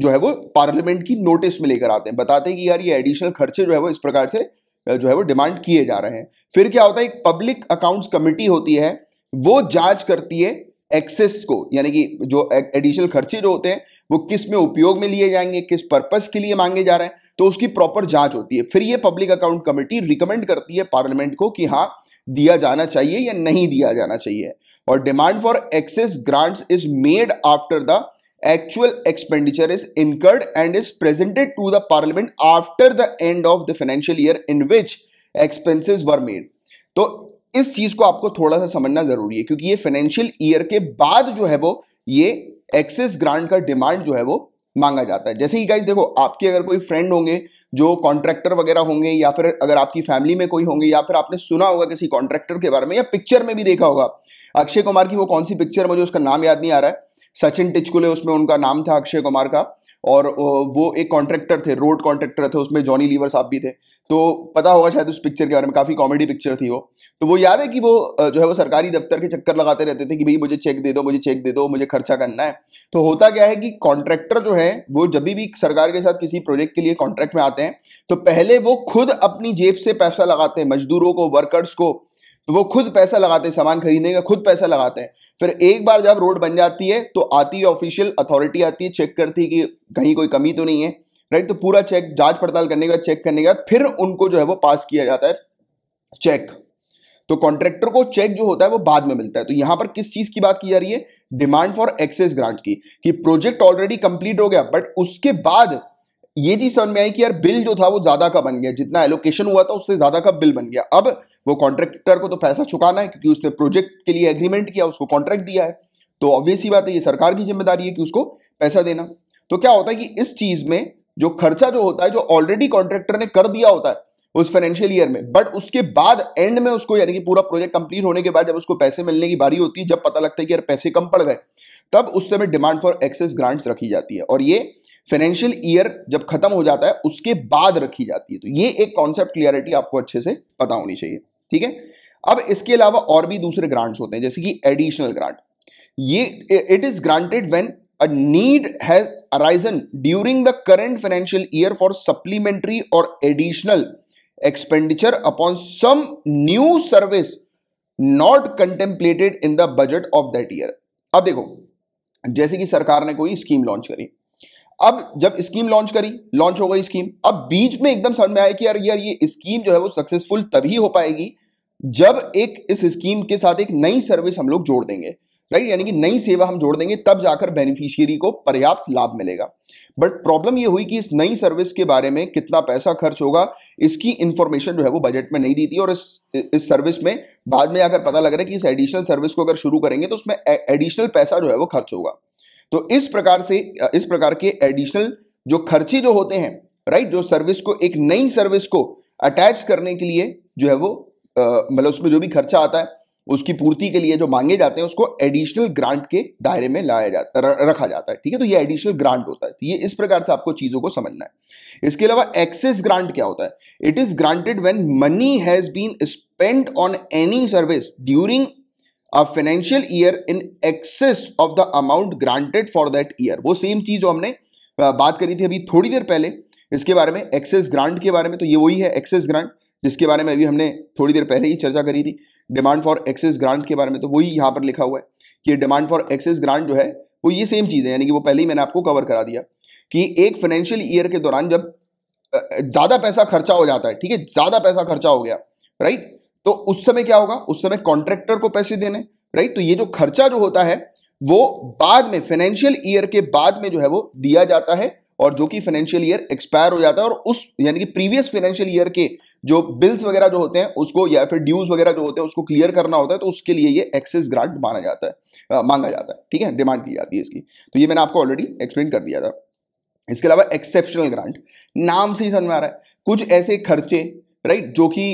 जो है वो पार्लियामेंट की नोटिस में लेकर आते हैं बताते हैं कि यार ये एडिशनल खर्चे जो है वो इस प्रकार से जो है वो डिमांड किए जा रहे हैं फिर क्या होता है एक पब्लिक अकाउंट्स कमेटी होती है वो जांच करती है एक्सेस को यानी कि जो एडिशनल खर्चे जो होते हैं वो किस में उपयोग में लिए जाएंगे किस पर्पज के लिए मांगे जा रहे हैं तो उसकी प्रॉपर जांच होती है फिर ये पब्लिक अकाउंट कमेटी रिकमेंड करती है पार्लियामेंट को कि हाँ दिया जाना चाहिए या नहीं दिया जाना चाहिए और demand for excess grants is made after the actual expenditure is incurred and is presented to the parliament after the end of the financial year in which expenses were made तो इस चीज को आपको थोड़ा सा समझना जरूरी है क्योंकि ये फाइनेंशियल ईयर के बाद जो है वो ये एक्सेस ग्रांट का डिमांड जो है वो मांगा जाता है जैसे कि गाइज देखो आपके अगर कोई फ्रेंड होंगे जो कॉन्ट्रैक्टर वगैरह होंगे या फिर अगर आपकी फैमिली में कोई होंगे या फिर आपने सुना होगा किसी कॉन्ट्रैक्टर के बारे में या पिक्चर में भी देखा होगा अक्षय कुमार की वो कौन सी पिक्चर मुझे उसका नाम याद नहीं आ रहा है सचिन टिचकुले उसमें उनका नाम था अक्षय कुमार का और वो एक कॉन्ट्रैक्टर थे रोड कॉन्ट्रैक्टर थे उसमें जॉनी लीवर साहब भी थे तो पता होगा शायद उस पिक्चर के बारे में काफ़ी कॉमेडी पिक्चर थी वो तो वो याद है कि वो जो है वो सरकारी दफ्तर के चक्कर लगाते रहते थे कि भाई मुझे चेक दे दो मुझे चेक दे दो मुझे खर्चा करना है तो होता क्या है कि कॉन्ट्रैक्टर जो है वो जब भी सरकार के साथ किसी प्रोजेक्ट के लिए कॉन्ट्रैक्ट में आते हैं तो पहले वो खुद अपनी जेब से पैसा लगाते हैं मजदूरों को वर्कर्स को तो वो खुद पैसा लगाते हैं सामान खरीदने का खुद पैसा लगाते हैं फिर एक बार जब रोड बन जाती है तो आती है ऑफिशियल अथॉरिटी आती है चेक करती है कि कहीं कोई कमी तो नहीं है राइट तो पूरा चेक जांच पड़ताल करने का चेक करने का फिर उनको जो है वो पास किया जाता है चेक तो कॉन्ट्रैक्टर को चेक जो होता है वो बाद में मिलता है तो यहां पर किस चीज की बात की जा रही है डिमांड फॉर एक्सेस ग्रांट की कि प्रोजेक्ट ऑलरेडी कंप्लीट हो गया बट उसके बाद ये चीज समझ में आई कि यार बिल जो था वो ज्यादा का बन गया जितना एलोकेशन हुआ था उससे ज्यादा का बिल बन गया अब वो कॉन्ट्रैक्टर को तो पैसा चुकाना है क्योंकि उसने प्रोजेक्ट के लिए एग्रीमेंट किया उसको कॉन्ट्रैक्ट दिया है तो ऑब्वियस ही बात है ये सरकार की जिम्मेदारी है कि उसको पैसा देना तो क्या होता है कि इस चीज में जो खर्चा जो होता है जो ऑलरेडी कॉन्ट्रैक्टर ने कर दिया होता है उस फाइनेंशियल ईयर में बट उसके बाद एंड में उसको यानी कि पूरा प्रोजेक्ट कंप्लीट होने के बाद जब उसको पैसे मिलने की बारी होती है जब पता लगता है कि यार पैसे कम पड़ गए तब उस समय डिमांड फॉर एक्सेस ग्रांट्स रखी जाती है और ये फाइनेंशियल ईयर जब खत्म हो जाता है उसके बाद रखी जाती है तो ये एक कॉन्सेप्ट क्लियरिटी आपको अच्छे से पता होनी चाहिए ठीक है अब इसके अलावा और भी दूसरे ग्रांट्स होते हैं जैसे कि एडिशनल ग्रांट ये it is granted when a need has arisen during the current financial year for supplementary और additional expenditure upon some new service not contemplated in the budget of that year अब देखो जैसे कि सरकार ने कोई scheme launch करी अब जब स्कीम लॉन्च करी लॉन्च हो गई स्कीम अब बीच में एकदम समझ में आया कि यार यार ये स्कीम जो है वो सक्सेसफुल तभी हो पाएगी जब एक इस स्कीम के साथ एक नई सर्विस हम लोग जोड़ देंगे राइट यानी कि नई सेवा हम जोड़ देंगे तब जाकर बेनिफिशियरी को पर्याप्त लाभ मिलेगा बट प्रॉब्लम ये हुई कि इस नई सर्विस के बारे में कितना पैसा खर्च होगा इसकी इंफॉर्मेशन जो है वो बजट में नहीं दी थी और इस इस सर्विस में बाद में अगर पता लग रहा है कि इस एडिशनल सर्विस को अगर शुरू करेंगे तो उसमें एडिशनल पैसा जो है वो खर्च होगा तो इस प्रकार से इस प्रकार के एडिशनल जो खर्चे जो होते हैं राइट जो सर्विस को एक नई सर्विस को अटैच करने के लिए जो है वो मतलब उसमें जो भी खर्चा आता है उसकी पूर्ति के लिए जो मांगे जाते हैं उसको एडिशनल ग्रांट के दायरे में लाया जाता रखा जाता है ठीक है तो ये एडिशनल ग्रांट होता है तो ये इस प्रकार से आपको चीज़ों को समझना है इसके अलावा एक्सेस ग्रांट क्या होता है it is granted when money has been spend on any service during a financial year in excess of the amount granted for that year वो सेम चीज़ जो हमने बात करी थी अभी थोड़ी देर पहले इसके बारे में एक्सेस ग्रांट के बारे में तो ये वही है एक्सेस ग्रांट जिसके बारे में अभी हमने थोड़ी देर पहले ही चर्चा करी थी डिमांड फॉर एक्सेस ग्रांट के बारे में तो वही यहाँ पर लिखा हुआ है कि डिमांड फॉर एक्सेस ग्रांट जो है वो ये सेम चीज़ है यानी कि वो पहले ही मैंने आपको कवर करा दिया कि एक फाइनेंशियल ईयर के दौरान जब ज़्यादा पैसा खर्चा हो जाता है ठीक है ज़्यादा पैसा खर्चा हो गया राइट तो उस समय क्या होगा उस समय कॉन्ट्रैक्टर को पैसे देने राइट तो ये जो खर्चा जो होता है वो बाद में फाइनेंशियल ईयर के बाद में जो है वो दिया जाता है और जो कि फाइनेंशियल ईयर एक्सपायर हो जाता है और उस यानी कि प्रीवियस फाइनेंशियल ईयर के जो बिल्स वगैरह जो होते हैं उसको या फिर ड्यूज वगैरह जो होते हैं उसको क्लियर करना होता है तो उसके लिए ये एक्सेस ग्रांट माना जाता है आ, मांगा जाता है ठीक है डिमांड की जाती है इसकी तो ये मैंने आपको ऑलरेडी एक्सप्लेन कर दिया था इसके अलावा एक्सेप्शनल ग्रांट नाम से ही समझ में आ रहा है कुछ ऐसे खर्चे राइट जो कि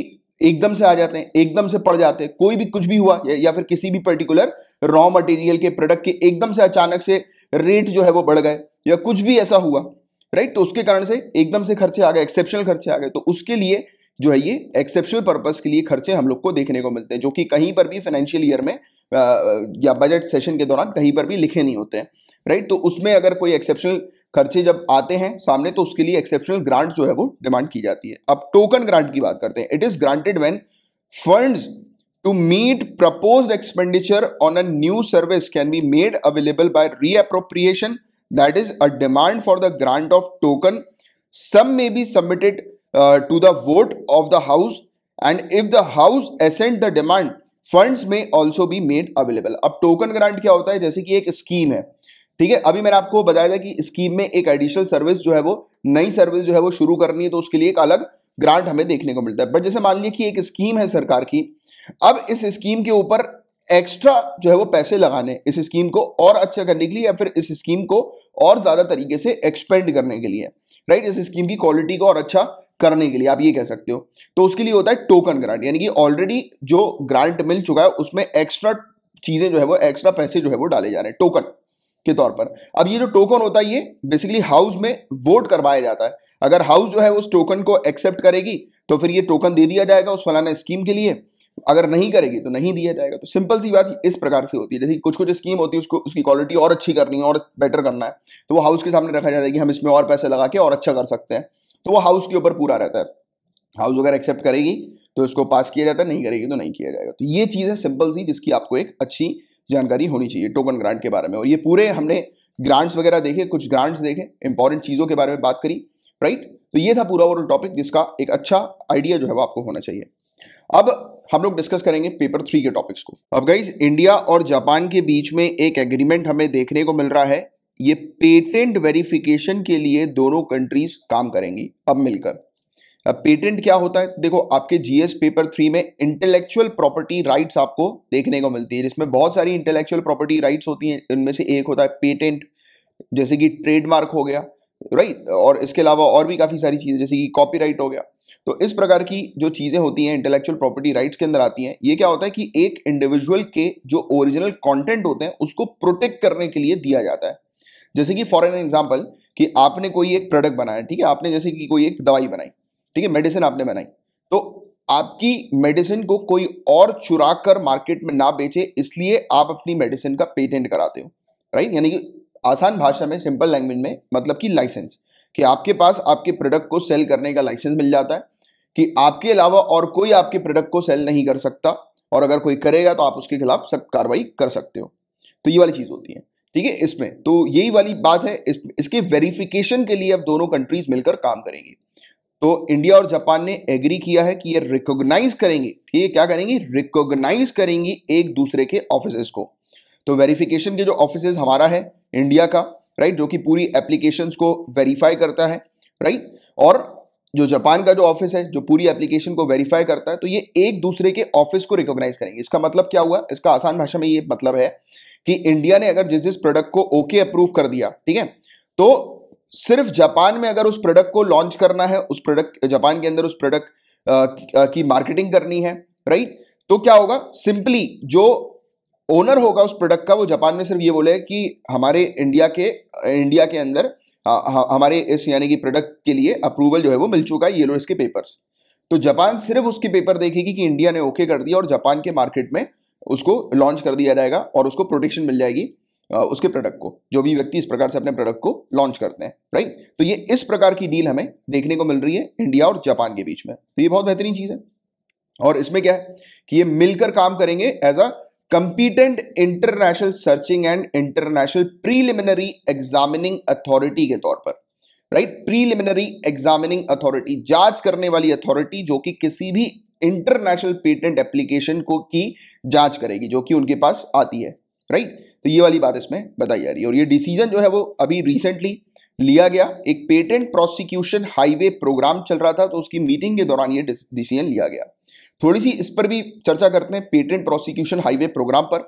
एकदम से आ जाते हैं एकदम से पड़ जाते हैं कोई भी कुछ भी हुआ या, या फिर किसी भी पर्टिकुलर रॉ मटेरियल के प्रोडक्ट के एकदम से अचानक से रेट जो है वो बढ़ गए या कुछ भी ऐसा हुआ राइट तो उसके कारण से एकदम से खर्चे आ गए एक्सेप्शनल खर्चे आ गए तो उसके लिए जो है ये एक्सेप्शनल पर्पज के लिए खर्चे हम लोग को देखने को मिलते हैं जो कि कहीं पर भी फाइनेंशियल ईयर में या बजट सेशन के दौरान कहीं पर भी लिखे नहीं होते हैं राइट तो उसमें अगर कोई एक्सेप्शनल खर्चे जब आते हैं सामने तो उसके लिए एक्सेप्शनल ग्रांट जो है वो डिमांड की जाती है अब टोकन ग्रांट की बात करते हैं it is granted when funds to meet propose expenditure on a new service can be made available by reappropriation that is a demand for the grant of token sum may be submitted uh, to the vote of the house and if the house assent the demand में also be made available अब token grant क्या होता है जैसे कि एक scheme है ठीक है अभी मैंने आपको बताया था कि स्कीम में एक एडिशनल सर्विस जो है वो नई सर्विस जो है वो शुरू करनी है तो उसके लिए एक अलग ग्रांट हमें देखने को मिलता है बट जैसे मान लीजिए कि एक स्कीम है सरकार की अब इस स्कीम के ऊपर एक्स्ट्रा जो है वो पैसे लगाने इस स्कीम को और अच्छा करने के लिए या फिर इस स्कीम को और ज़्यादा तरीके से एक्सपेंड करने के लिए राइट इस स्कीम की क्वालिटी को और अच्छा करने के लिए आप ये कह सकते हो तो उसके लिए होता है टोकन ग्रांट यानी कि ऑलरेडी जो ग्रांट मिल चुका है उसमें एक्स्ट्रा चीज़ें जो है वो एक्स्ट्रा पैसे जो है वो डाले जा रहे हैं टोकन के तौर पर अब ये जो टोकन होता है ये बेसिकली हाउस में वोट करवाया जाता है अगर हाउस जो है उस टोकन को एक्सेप्ट करेगी तो फिर ये टोकन दे दिया जाएगा उस फलाना स्कीम के लिए अगर नहीं करेगी तो नहीं दिया जाएगा तो सिंपल सी बात इस प्रकार से होती है जैसे कुछ कुछ स्कीम होती है उसको उसकी क्वालिटी और अच्छी करनी है और बेटर करना है तो वो हाउस के सामने रखा जाता है कि हम इसमें और पैसे लगा के और अच्छा कर सकते हैं तो वो हाउस के ऊपर पूरा रहता है हाउस अगर एक्सेप्ट करेगी तो इसको पास किया जाता है नहीं करेगी तो नहीं किया जाएगा तो ये चीज़ है सिंपल सी जिसकी आपको एक अच्छी जानकारी होनी चाहिए टोकन ग्रांट के बारे में और ये पूरे हमने ग्रांट्स वगैरह देखे कुछ ग्रांट्स देखे इंपॉर्टेंट चीज़ों के बारे में बात करी राइट तो ये था पूरा ओवरऑल टॉपिक जिसका एक अच्छा आइडिया जो है वो आपको होना चाहिए अब हम लोग डिस्कस करेंगे पेपर थ्री के टॉपिक्स को अब गाइज इंडिया और जापान के बीच में एक एग्रीमेंट हमें देखने को मिल रहा है ये पेटेंट वेरिफिकेशन के लिए दोनों कंट्रीज काम करेंगी अब मिलकर अब पेटेंट क्या होता है देखो आपके जीएस पेपर थ्री में इंटेलेक्चुअल प्रॉपर्टी राइट्स आपको देखने को मिलती है जिसमें बहुत सारी इंटेलेक्चुअल प्रॉपर्टी राइट्स होती हैं उनमें से एक होता है पेटेंट जैसे कि ट्रेडमार्क हो गया राइट और इसके अलावा और भी काफ़ी सारी चीज़ें जैसे कि कॉपीराइट हो गया तो इस प्रकार की जो चीज़ें होती हैं इंटेलेक्चुअल प्रॉपर्टी राइट्स के अंदर आती हैं ये क्या होता है कि एक इंडिविजुअल के जो ओरिजिनल कंटेंट होते हैं उसको प्रोटेक्ट करने के लिए दिया जाता है जैसे कि फॉर एन एग्जाम्पल कि आपने कोई एक प्रोडक्ट बनाया ठीक है आपने जैसे कि कोई एक दवाई बनाई ठीक है मेडिसिन आपने बनाई तो आपकी मेडिसिन को कोई और चुरा कर मार्केट में ना बेचे इसलिए आप अपनी मेडिसिन का पेटेंट कराते हो राइट यानी कि आसान भाषा में सिंपल लैंग्वेज में मतलब कि लाइसेंस कि आपके पास आपके प्रोडक्ट को सेल करने का लाइसेंस मिल जाता है कि आपके अलावा और कोई आपके प्रोडक्ट को सेल नहीं कर सकता और अगर कोई करेगा तो आप उसके खिलाफ सख्त कार्रवाई कर सकते हो तो ये वाली चीज़ होती है ठीक है इसमें तो यही वाली बात है इस, इसके वेरिफिकेशन के लिए अब दोनों कंट्रीज मिलकर काम करेंगे तो इंडिया और जापान ने एग्री किया है कि ये रिकॉग्नाइज करेंगे ये क्या करेंगे रिकॉग्नाइज करेंगे एक दूसरे के ऑफिस को तो वेरिफिकेशन के जो ऑफिस हमारा है इंडिया का राइट जो कि पूरी एप्लीकेशंस को वेरीफाई करता है राइट और जो जापान का जो ऑफिस है जो पूरी एप्लीकेशन को वेरीफाई करता है तो ये एक दूसरे के ऑफिस को रिकॉग्नाइज करेंगे इसका मतलब क्या हुआ इसका आसान भाषा में ये मतलब है कि इंडिया ने अगर जिस जिस प्रोडक्ट को ओके अप्रूव कर दिया ठीक है तो सिर्फ जापान में अगर उस प्रोडक्ट को लॉन्च करना है उस प्रोडक्ट जापान के अंदर उस प्रोडक्ट की मार्केटिंग करनी है राइट तो क्या होगा सिंपली जो ओनर होगा उस प्रोडक्ट का वो जापान में सिर्फ ये बोले कि हमारे इंडिया के इंडिया के अंदर हमारे इस यानी कि प्रोडक्ट के लिए अप्रूवल जो है वो मिल चुका है ये इसके पेपर्स तो जापान सिर्फ उसके पेपर देखेगी कि इंडिया ने ओके कर दिया और जापान के मार्केट में उसको लॉन्च कर दिया जाएगा और उसको प्रोटेक्शन मिल जाएगी उसके प्रोडक्ट को जो भी व्यक्ति इस प्रकार से अपने प्रोडक्ट को लॉन्च करते हैं राइट तो ये इस प्रकार की डील हमें देखने को मिल रही है इंडिया और जापान के बीच में तो ये बहुत बेहतरीन चीज़ है और इसमें क्या है कि ये मिलकर काम करेंगे as a competent international searching and international preliminary examining authority के तौर पर राइट प्रीलिमिनरी एग्जामिनिंग अथॉरिटी जांच करने वाली अथॉरिटी जो कि किसी भी इंटरनेशनल पेटेंट एप्लीकेशन को की जांच करेगी जो कि उनके पास आती है राइट तो ये वाली बात इसमें बताई जा रही है और ये डिसीजन जो है वो अभी रिसेंटली लिया गया एक पेटेंट प्रोसिक्यूशन हाईवे प्रोग्राम चल रहा था तो उसकी मीटिंग के दौरान ये डिसीजन लिया गया थोड़ी सी इस पर भी चर्चा करते हैं पेटेंट प्रोसिक्यूशन हाईवे प्रोग्राम पर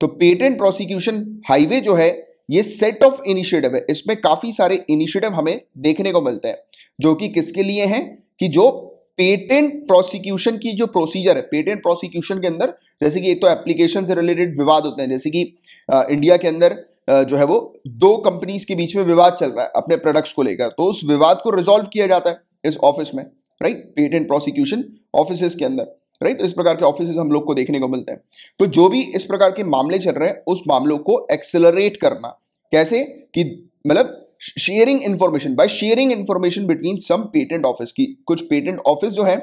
तो पेटेंट प्रोसिक्यूशन हाईवे जो है ये सेट ऑफ इनिशिएटिव है इसमें काफी सारे इनिशिएटिव हमें देखने को मिलते हैं जो कि किसके लिए हैं कि जो पेटेंट प्रोसिक्यूशन की जो प्रोसीजर है पेटेंट प्रोसिक्यूशन के अंदर जैसे कि एक तो एप्लीकेशन से रिलेटेड विवाद होते हैं जैसे कि आ, इंडिया के अंदर आ, जो है वो दो कंपनीज के बीच में विवाद चल रहा है अपने प्रोडक्ट्स को लेकर तो उस विवाद को रिजोल्व किया जाता है इस ऑफिस में राइट पेटेंट प्रोसिक्यूशन ऑफिस के अंदर राइट तो इस प्रकार के ऑफिस हम लोग को देखने को मिलते हैं तो जो भी इस प्रकार के मामले चल रहे हैं उस मामलों को एक्सेलरेट करना कैसे कि मतलब sharing information by sharing information between some patent office की कुछ पेटेंट ऑफिस जो है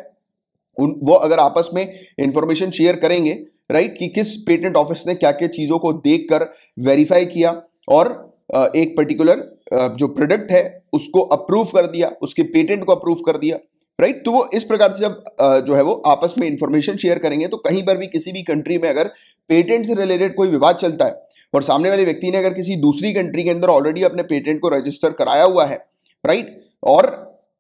उन वो अगर आपस में इंफॉर्मेशन शेयर करेंगे राइट कि किस पेटेंट ऑफिस ने क्या क्या चीज़ों को देखकर वेरीफाई किया और एक पर्टिकुलर जो प्रोडक्ट है उसको अप्रूव कर दिया उसके पेटेंट को अप्रूव कर दिया राइट तो वो इस प्रकार से जब जो है वो आपस में इंफॉर्मेशन शेयर करेंगे तो कहीं पर भी किसी भी कंट्री में अगर पेटेंट से रिलेटेड कोई विवाद चलता है और सामने वाले व्यक्ति ने अगर किसी दूसरी कंट्री के अंदर ऑलरेडी अपने पेटेंट को रजिस्टर कराया हुआ है राइट और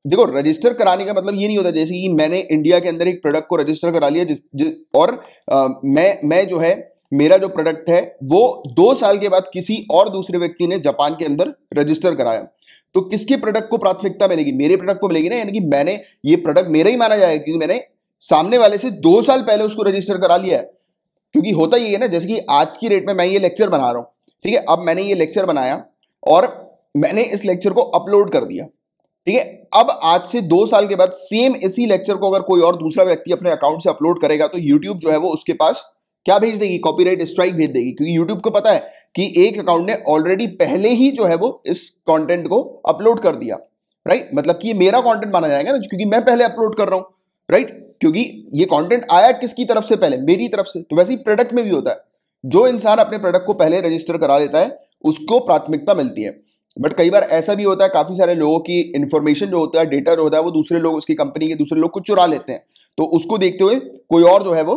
देखो रजिस्टर कराने का मतलब ये नहीं होता जैसे कि मैंने इंडिया के अंदर एक प्रोडक्ट को रजिस्टर करा लिया जिस, जिस और आ, मैं मैं जो है मेरा जो प्रोडक्ट है वो दो साल के बाद किसी और दूसरे व्यक्ति ने जापान के अंदर रजिस्टर कराया तो किसके प्रोडक्ट को प्राथमिकता मिलेगी मेरे प्रोडक्ट को मिलेगी ना यानी कि मैंने ये प्रोडक्ट मेरा ही माना जाएगा क्योंकि मैंने सामने वाले से दो साल पहले उसको रजिस्टर करा लिया है क्योंकि होता ही है ना जैसे कि आज की रेट में मैं ये लेक्चर बना रहा हूँ ठीक है अब मैंने ये लेक्चर बनाया और मैंने इस लेक्चर को अपलोड कर दिया ठीक है अब आज से दो साल के बाद सेम इसी लेक्चर को अगर कोई और दूसरा व्यक्ति अपने अकाउंट से अपलोड करेगा तो यूट्यूब जो है वो उसके पास क्या भेज देगी कॉपीराइट स्ट्राइक भेज देगी क्योंकि यूट्यूब को पता है कि एक अकाउंट ने ऑलरेडी पहले ही जो है वो इस कॉन्टेंट को अपलोड कर दिया राइट मतलब कि ये मेरा कंटेंट माना जाएगा ना क्योंकि मैं पहले अपलोड कर रहा हूं राइट क्योंकि ये कंटेंट आया किसकी तरफ से पहले मेरी तरफ से तो वैसे ही प्रोडक्ट में भी होता है जो इंसान अपने प्रोडक्ट को पहले रजिस्टर करा लेता है उसको प्राथमिकता मिलती है बट कई बार ऐसा भी होता है काफ़ी सारे लोगों की इंफॉर्मेशन जो होता है डेटा जो होता है वो दूसरे लोग उसकी कंपनी के दूसरे लोग को चुरा लेते हैं तो उसको देखते हुए कोई और जो है वो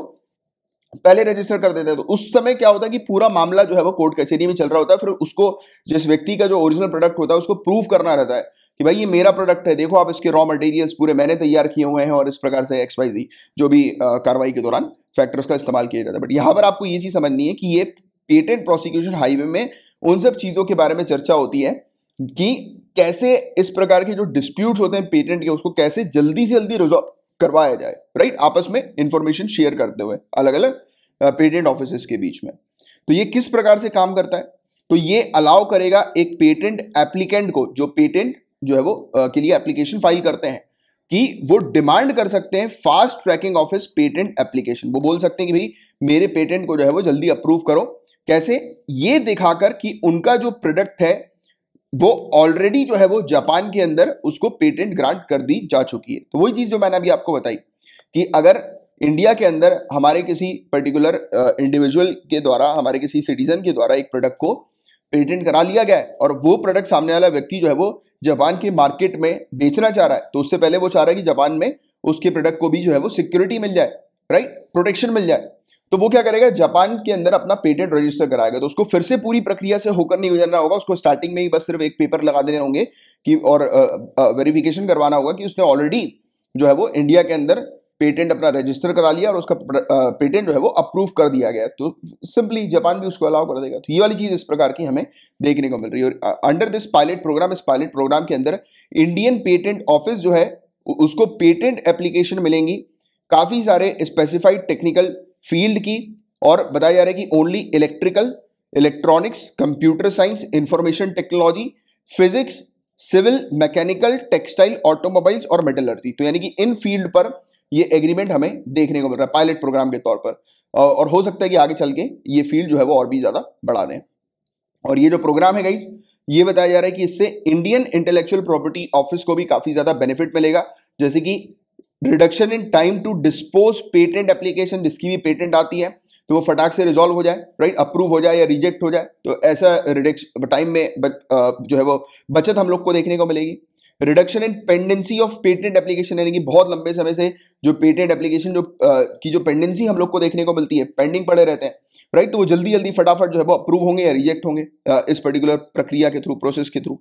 पहले रजिस्टर कर देते हैं तो उस समय क्या होता है कि पूरा मामला जो है वो कोर्ट कचहरी में चल रहा होता है फिर उसको जिस व्यक्ति का जो ओरिजिनल प्रोडक्ट होता है उसको प्रूव करना रहता है कि भाई ये मेरा प्रोडक्ट है देखो आप इसके रॉ मटेरियल्स पूरे मैंने तैयार किए हुए हैं और इस प्रकार से एक्स वाई जी जो भी कार्रवाई के दौरान फैक्टर्स का इस्तेमाल किया जाता है बट यहाँ पर आपको ये चीज़ समझनी है कि ये पेटेंट प्रोसिक्यूशन हाईवे में उन सब चीज़ों के बारे में चर्चा होती है कि कैसे इस प्रकार के जो डिस्प्यूट होते हैं पेटेंट के उसको कैसे जल्दी से जल्दी रिजॉल्व करवाया जाए राइट आपस में इंफॉर्मेशन शेयर करते हुए अलग अलग पेटेंट ऑफिस के बीच में तो ये किस प्रकार से काम करता है तो ये अलाउ करेगा एक पेटेंट एप्लीकेंट को जो पेटेंट जो है वो आ, के लिए एप्लीकेशन फाइल करते हैं कि वो डिमांड कर सकते हैं fast tracking office patent application वो बोल सकते हैं कि भाई मेरे पेटेंट को जो है वो जल्दी अप्रूव करो कैसे ये दिखाकर कि उनका जो प्रोडक्ट है वो ऑलरेडी जो है वो जापान के अंदर उसको पेटेंट ग्रांट कर दी जा चुकी है तो वही चीज़ जो मैंने अभी आपको बताई कि अगर इंडिया के अंदर हमारे किसी पर्टिकुलर इंडिविजुअल uh, के द्वारा हमारे किसी सिटीजन के द्वारा एक प्रोडक्ट को पेटेंट करा लिया गया है और वो प्रोडक्ट सामने वाला व्यक्ति जो है वो जापान के मार्केट में बेचना चाह रहा है तो उससे पहले वो चाह रहा है कि जापान में उसके प्रोडक्ट को भी जो है वो सिक्योरिटी मिल जाए राइट प्रोटेक्शन मिल जाए तो वो क्या करेगा जापान के अंदर अपना पेटेंट रजिस्टर कराएगा तो उसको फिर से पूरी प्रक्रिया से होकर नहीं गुजरना होगा उसको स्टार्टिंग में ही बस सिर्फ एक पेपर लगा देने होंगे कि और वेरिफिकेशन करवाना होगा कि उसने ऑलरेडी जो है वो इंडिया के अंदर पेटेंट अपना रजिस्टर करा लिया और उसका पेटेंट जो है वो अप्रूव कर दिया गया तो सिंपली जापान भी उसको अलाउ कर देगा तो ये वाली चीज़ इस प्रकार की हमें देखने को मिल रही है और अंडर दिस पायलट प्रोग्राम इस पायलट प्रोग्राम के अंदर इंडियन पेटेंट ऑफिस जो है उसको पेटेंट एप्लीकेशन मिलेंगी काफ़ी सारे स्पेसिफाइड टेक्निकल फील्ड की और बताया जा रहा है कि only electrical electronics computer science information technology physics civil mechanical textile automobiles और मेटलर्जी तो यानी कि इन फील्ड पर ये एग्रीमेंट हमें देखने को मिल रहा है पायलट प्रोग्राम के तौर पर और हो सकता है कि आगे चल के ये फील्ड जो है वो और भी ज़्यादा बढ़ा दें और ये जो प्रोग्राम है गाइज ये बताया जा रहा है कि इससे इंडियन इंटेलेक्चुअल प्रॉपर्टी ऑफिस को भी काफ़ी ज़्यादा बेनिफिट मिलेगा जैसे कि reduction in time to dispose patent application जिसकी भी पेटेंट आती है तो वो फटाक से रिजोल्व हो जाए राइट अप्रूव हो जाए या रिजेक्ट हो जाए तो ऐसा रिडक्शन टाइम में बच, जो है वो बचत हम लोग को देखने को मिलेगी reduction in pendency of patent application यानी कि बहुत लंबे समय से जो पेटेंट एप्लीकेशन जो आ, की जो पेंडेंसी हम लोग को देखने को मिलती है पेंडिंग पड़े रहते हैं राइट तो वो जल्दी जल्दी फटाफट जो है वो अप्रूव होंगे या रिजेक्ट होंगे इस पर्टिकुलर प्रक्रिया के थ्रू प्रोसेस के थ्रू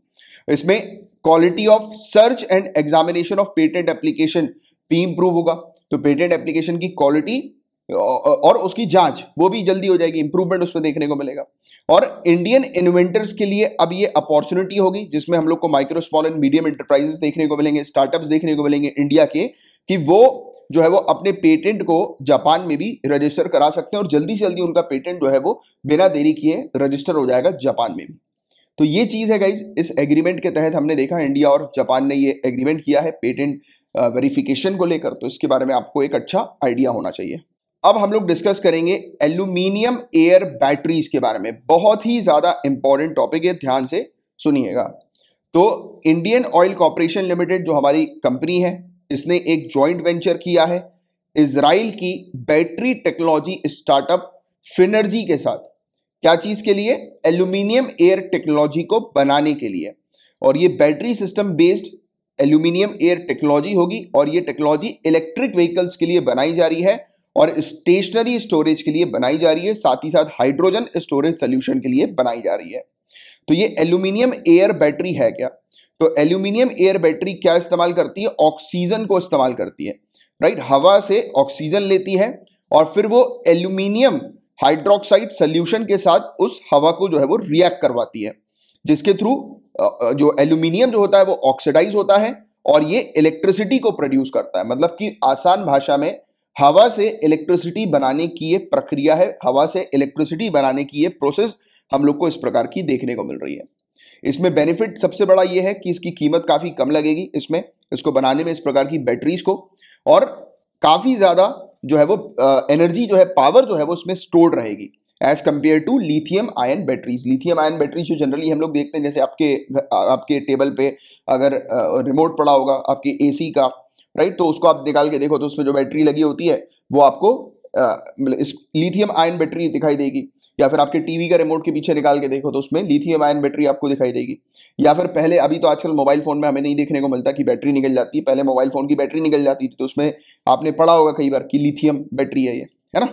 इसमें quality of search and examination of patent application पी इंप्रूव होगा तो पेटेंट एप्लीकेशन की क्वालिटी और उसकी जांच वो भी जल्दी हो जाएगी इंप्रूवमेंट उसमें देखने को मिलेगा और इंडियन इन्वेंटर्स के लिए अब ये अपॉर्चुनिटी होगी जिसमें हम लोग को micro small and medium enterprises देखने को मिलेंगे स्टार्टअप्स देखने को मिलेंगे इंडिया के कि वो जो है वो अपने पेटेंट को जापान में भी रजिस्टर करा सकते हैं और जल्दी से जल्दी उनका पेटेंट जो है वो बिना देरी किए रजिस्टर हो जाएगा जापान में भी तो ये चीज़ है गाइज इस एग्रीमेंट के तहत हमने देखा इंडिया और जापान ने ये एग्रीमेंट किया है पेटेंट वेरिफिकेशन को लेकर तो इसके बारे में आपको एक अच्छा आइडिया होना चाहिए अब हम लोग डिस्कस करेंगे एल्यूमिनियम एयर बैटरीज के बारे में बहुत ही ज़्यादा इंपॉर्टेंट टॉपिक है ध्यान से सुनिएगा तो इंडियन ऑयल कॉरपोरेशन लिमिटेड जो हमारी कंपनी है इसने एक जॉइंट वेंचर किया है इसराइल की बैटरी टेक्नोलॉजी स्टार्टअप फिनर्जी के साथ क्या चीज़ के लिए एल्यूमिनियम एयर टेक्नोलॉजी को बनाने के लिए और ये battery system based aluminium air technology होगी और ये टेक्नोलॉजी इलेक्ट्रिक व्हीकल्स के लिए बनाई जा रही है और स्टेशनरी स्टोरेज के लिए बनाई जा रही है साथ ही साथ हाइड्रोजन स्टोरेज सोल्यूशन के लिए बनाई जा रही है तो ये एल्यूमिनियम एयर बैटरी है क्या तो एल्यूमिनियम एयर बैटरी क्या इस्तेमाल करती है ऑक्सीजन को इस्तेमाल करती है राइट हवा से ऑक्सीजन लेती है और फिर वो एल्यूमिनियम हाइड्रोक्साइड सोल्यूशन के साथ उस हवा को जो है वो रिएक्ट करवाती है जिसके थ्रू जो एल्यूमिनियम जो होता है वो ऑक्सीडाइज होता है और ये इलेक्ट्रिसिटी को प्रोड्यूस करता है मतलब कि आसान भाषा में हवा से इलेक्ट्रिसिटी बनाने की ये प्रक्रिया है हवा से इलेक्ट्रिसिटी बनाने की ये प्रोसेस हम लोग को इस प्रकार की देखने को मिल रही है इसमें बेनिफिट सबसे बड़ा ये है कि इसकी कीमत काफ़ी कम लगेगी इसमें इसको बनाने में इस प्रकार की बैटरीज को और काफ़ी ज़्यादा जो है वो एनर्जी जो है पावर जो है वो इसमें स्टोर्ड रहेगी as compare to lithium ion batteries lithium ion batteries जो जनरली हम लोग देखते हैं जैसे आपके आपके टेबल पे अगर रिमोट पड़ा होगा आपके एसी का राइट तो उसको आप निकाल के देखो तो उसमें जो बैटरी लगी होती है वो आपको मतलब इस लिथियम आयन बैटरी दिखाई देगी या फिर आपके टीवी का रिमोट के पीछे निकाल के देखो तो उसमें लिथियम आयन बैटरी आपको दिखाई देगी या फिर पहले अभी तो आजकल मोबाइल फ़ोन में हमें नहीं देखने को मिलता कि बैटरी निकल जाती है पहले मोबाइल फ़ोन की बैटरी निकल जाती थी तो उसमें आपने पढ़ा होगा कई बार कि लिथियम बैटरी है ये है ना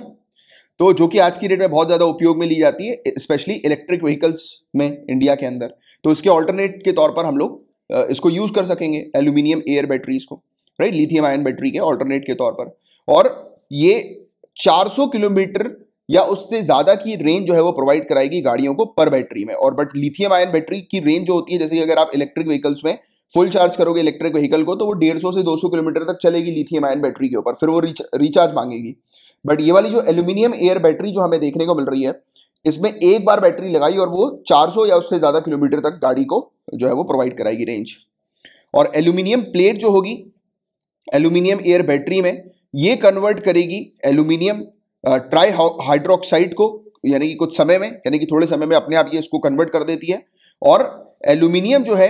तो जो कि आज की डेट में बहुत ज़्यादा उपयोग में ली जाती है स्पेशली इलेक्ट्रिक व्हीकल्स में इंडिया के अंदर तो इसके ऑल्टरनेट के तौर पर हम लोग इसको यूज़ कर सकेंगे एल्यूमिनियम एयर बैटरीज को राइट लिथियम आयन बैटरी के ऑल्टरनेट के तौर पर और ये 400 किलोमीटर या उससे ज़्यादा की रेंज जो है वो प्रोवाइड कराएगी गाड़ियों को पर बैटरी में और बट लिथियम आयन बैटरी की रेंज जो होती है जैसे कि अगर आप इलेक्ट्रिक व्हीकल्स में फुल चार्ज करोगे इलेक्ट्रिक व्हीकल को तो वो डेढ़ सौ से दो सौ किलोमीटर तक चलेगी लिथियम आयन बैटरी के ऊपर फिर वो रिच, रिचार्ज मांगेगी बट ये वाली जो एल्यूमिनियम एयर बैटरी जो हमें देखने को मिल रही है इसमें एक बार बैटरी लगाई और वो 400 या उससे ज़्यादा किलोमीटर तक गाड़ी को जो है वो प्रोवाइड कराएगी रेंज और एल्यूमिनियम प्लेट जो होगी एल्यूमिनियम एयर बैटरी में ये कन्वर्ट करेगी एल्यूमिनियम ट्राई हाइड्रोक्साइड को यानी कि कुछ समय में यानी कि थोड़े समय में अपने आप ये इसको कन्वर्ट कर देती है और एल्यूमिनियम जो है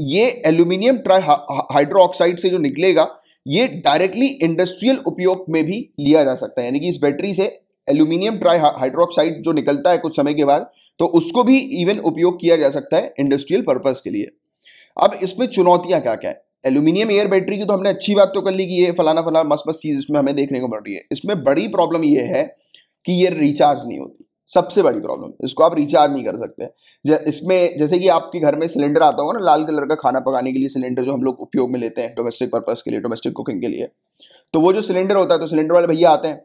ये एल्यूमिनियम ट्राई हाइड्रो ऑक्साइड से जो निकलेगा ये डायरेक्टली इंडस्ट्रियल उपयोग में भी लिया जा सकता है यानी कि इस बैटरी से एल्यूमिनियम ट्राई ऑक्साइड जो निकलता है कुछ समय के बाद तो उसको भी इवन उपयोग किया जा सकता है इंडस्ट्रियल पर्पज के लिए अब इसमें चुनौतियां क्या क्या है एल्यूमिनियम एयर बैटरी की तो हमने अच्छी बात तो कर ली कि ये फलाना फलाना मस्त मस्त चीज़ इसमें हमें देखने को मिल रही है इसमें बड़ी प्रॉब्लम ये है कि ये रिचार्ज नहीं होती सबसे बड़ी प्रॉब्लम इसको आप रिचार्ज नहीं कर सकते इसमें जैसे कि आपके घर में सिलेंडर आता होगा ना लाल कलर का खाना पकाने के लिए सिलेंडर जो हम लोग उपयोग में लेते हैं डोमेस्टिक पर्पज़ के लिए डोमेस्टिक कुकिंग के लिए तो वो जो सिलेंडर होता है तो सिलेंडर वाले भैया आते हैं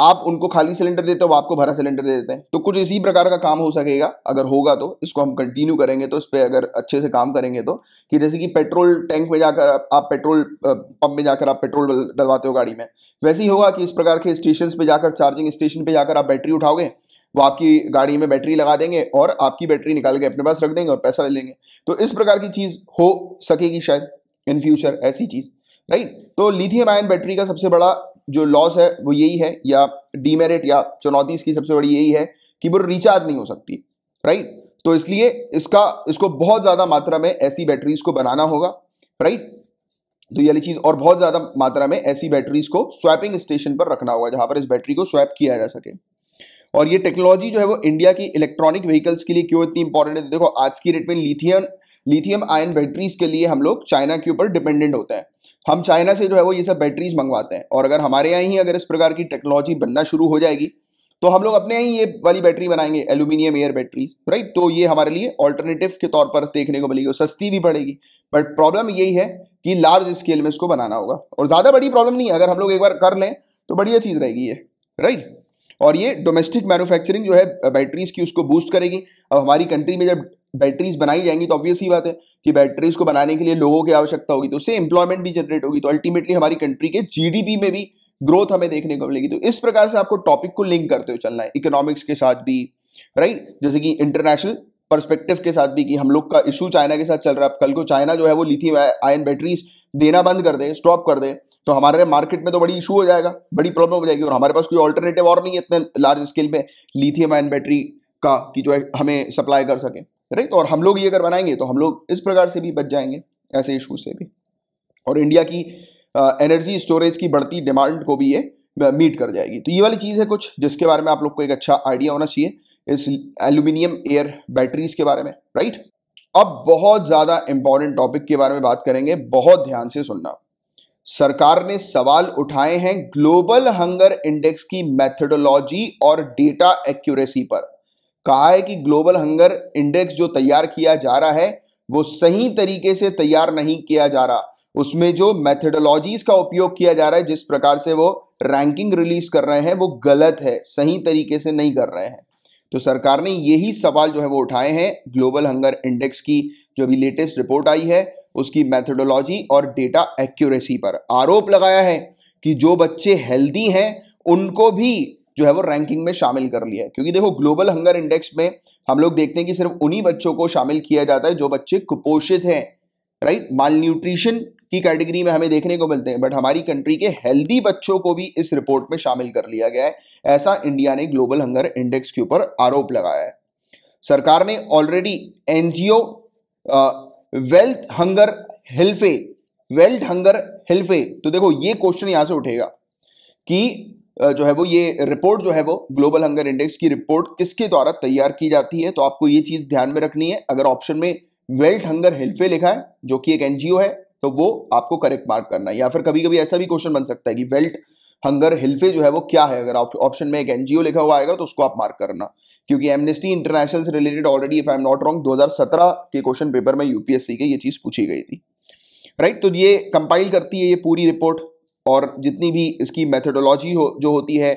आप उनको खाली सिलेंडर देते हो आपको भरा सिलेंडर दे देते हैं तो कुछ इसी प्रकार का काम हो सकेगा अगर होगा तो इसको हम कंटिन्यू करेंगे तो इस पर अगर अच्छे से काम करेंगे तो कि जैसे कि पेट्रोल टैंक में जाकर आप पेट्रोल पंप में जाकर आप पेट्रोल डलवाते हो गाड़ी में वैसे ही होगा कि इस प्रकार के स्टेशन पर जाकर चार्जिंग स्टेशन पर जाकर आप बैटरी उठाओगे वो आपकी गाड़ी में बैटरी लगा देंगे और आपकी बैटरी निकाल के अपने पास रख देंगे और पैसा ले लेंगे तो इस प्रकार की चीज़ हो सकेगी शायद इन फ्यूचर ऐसी चीज़ राइट तो लिथियम आयन बैटरी का सबसे बड़ा जो लॉस है वो यही है या डीमेरिट या चुनौती इसकी सबसे बड़ी यही है कि वो रिचार्ज नहीं हो सकती राइट तो इसलिए इसका इसको बहुत ज़्यादा मात्रा में ऐसी बैटरीज को बनाना होगा राइट तो ये चीज़ और बहुत ज़्यादा मात्रा में ऐसी बैटरीज को स्वैपिंग स्टेशन पर रखना होगा जहाँ पर इस बैटरी को स्वैप किया जा सके और ये टेक्नोलॉजी जो है वो इंडिया की इलेक्ट्रॉनिक व्हीकल्स के लिए क्यों इतनी इंपॉर्टेंट है देखो आज की रेट में लिथियम लिथियम आयन बैटरीज के लिए हम लोग चाइना के ऊपर डिपेंडेंट होते हैं हम चाइना से जो है वो ये सब बैटरीज मंगवाते हैं और अगर हमारे यहाँ ही अगर इस प्रकार की टेक्नोलॉजी बनना शुरू हो जाएगी तो हम लोग अपने ही ये वाली बैटरी बनाएंगे एल्यूमिनियम एयर बैटरीज राइट तो ये हमारे लिए ऑल्टरनेटिव के तौर पर देखने को मिलेगी और सस्ती भी पड़ेगी बट प्रॉब्लम यही है कि लार्ज स्केल में इसको बनाना होगा और ज़्यादा बड़ी प्रॉब्लम नहीं है अगर हम लोग एक बार कर लें तो बढ़िया चीज़ रहेगी ये राइट और ये डोमेस्टिक मैन्युफैक्चरिंग जो है बैटरीज की उसको बूस्ट करेगी अब हमारी कंट्री में जब बैटरीज बनाई जाएंगी तो ऑब्वियस ही बात है कि बैटरीज को बनाने के लिए लोगों की आवश्यकता होगी तो उससे एम्प्लॉयमेंट भी जनरेट होगी तो अल्टीमेटली हमारी कंट्री के जीडीपी में भी ग्रोथ हमें देखने को मिलेगी तो इस प्रकार से आपको टॉपिक को लिंक करते हुए चलना है इकोनॉमिक्स के साथ भी राइट जैसे कि इंटरनेशनल परस्पेक्टिव के साथ भी कि हम लोग का इशू चाइना के साथ चल रहा है कल को चाइना जो है वो लिथियम आयन बैटरीज देना बंद कर दे स्टॉप कर दे तो हमारे मार्केट में तो बड़ी इशू हो जाएगा बड़ी प्रॉब्लम हो जाएगी और हमारे पास कोई ऑल्टरनेटिव और नहीं है इतने लार्ज स्केल में लिथियम आयन बैटरी का कि जो है हमें सप्लाई कर सकें राइट और हम लोग ये अगर बनाएंगे तो हम लोग इस प्रकार से भी बच जाएंगे ऐसे इशू से भी और इंडिया की एनर्जी स्टोरेज की बढ़ती डिमांड को भी ये मीट कर जाएगी तो ये वाली चीज़ है कुछ जिसके बारे में आप लोग को एक अच्छा आइडिया होना चाहिए इस एल्यूमिनियम एयर बैटरीज के बारे में राइट अब बहुत ज़्यादा इंपॉर्टेंट टॉपिक के बारे में बात करेंगे बहुत ध्यान से सुनना सरकार ने सवाल उठाए हैं ग्लोबल हंगर इंडेक्स की मेथडोलॉजी और डेटा एक्यूरेसी पर कहा है कि ग्लोबल हंगर इंडेक्स जो तैयार किया जा रहा है वो सही तरीके से तैयार नहीं किया जा रहा उसमें जो मेथडोलॉजीज का उपयोग किया जा रहा है जिस प्रकार से वो रैंकिंग रिलीज कर रहे हैं वो गलत है सही तरीके से नहीं कर रहे हैं तो सरकार ने यही सवाल जो है वो उठाए हैं ग्लोबल हंगर इंडेक्स की जो अभी लेटेस्ट रिपोर्ट आई है उसकी मैथडोलॉजी और डेटा एक्यूरेसी पर आरोप लगाया है कि जो बच्चे हेल्दी हैं उनको भी जो है वो रैंकिंग में शामिल कर लिया है क्योंकि देखो ग्लोबल हंगर इंडेक्स में हम लोग देखते हैं कि सिर्फ उन्हीं बच्चों को शामिल किया जाता है जो बच्चे कुपोषित हैं राइट माल न्यूट्रिशन की कैटेगरी में हमें देखने को मिलते हैं बट हमारी कंट्री के हेल्दी बच्चों को भी इस रिपोर्ट में शामिल कर लिया गया है ऐसा इंडिया ने ग्लोबल हंगर इंडेक्स के ऊपर आरोप लगाया है सरकार ने already NGO Welthungerhilfe Welthungerhilfe तो देखो ये क्वेश्चन यहां से उठेगा कि जो है वो ये रिपोर्ट जो है वो ग्लोबल हंगर इंडेक्स की रिपोर्ट किसके द्वारा तैयार की जाती है तो आपको ये चीज ध्यान में रखनी है अगर ऑप्शन में वेल्ट हंगर हेल्फे लिखा है जो कि एक एनजीओ है तो वो आपको करेक्ट मार्क करना है या फिर कभी कभी ऐसा भी क्वेश्चन बन सकता है कि वेल्ट हंगर हिल्फे जो है वो क्या है अगर ऑप्शन में एक एनजीओ लिखा हुआ आएगा तो उसको आप मार्क करना क्योंकि एमनेस्टी इंटरनेशनल से related already if I am not wrong 2017 के क्वेश्चन पेपर में यूपीएससी के ये चीज़ पूछी गई थी राइट तो ये कंपाइल करती है ये पूरी रिपोर्ट और जितनी भी इसकी मेथडोलॉजी हो जो होती है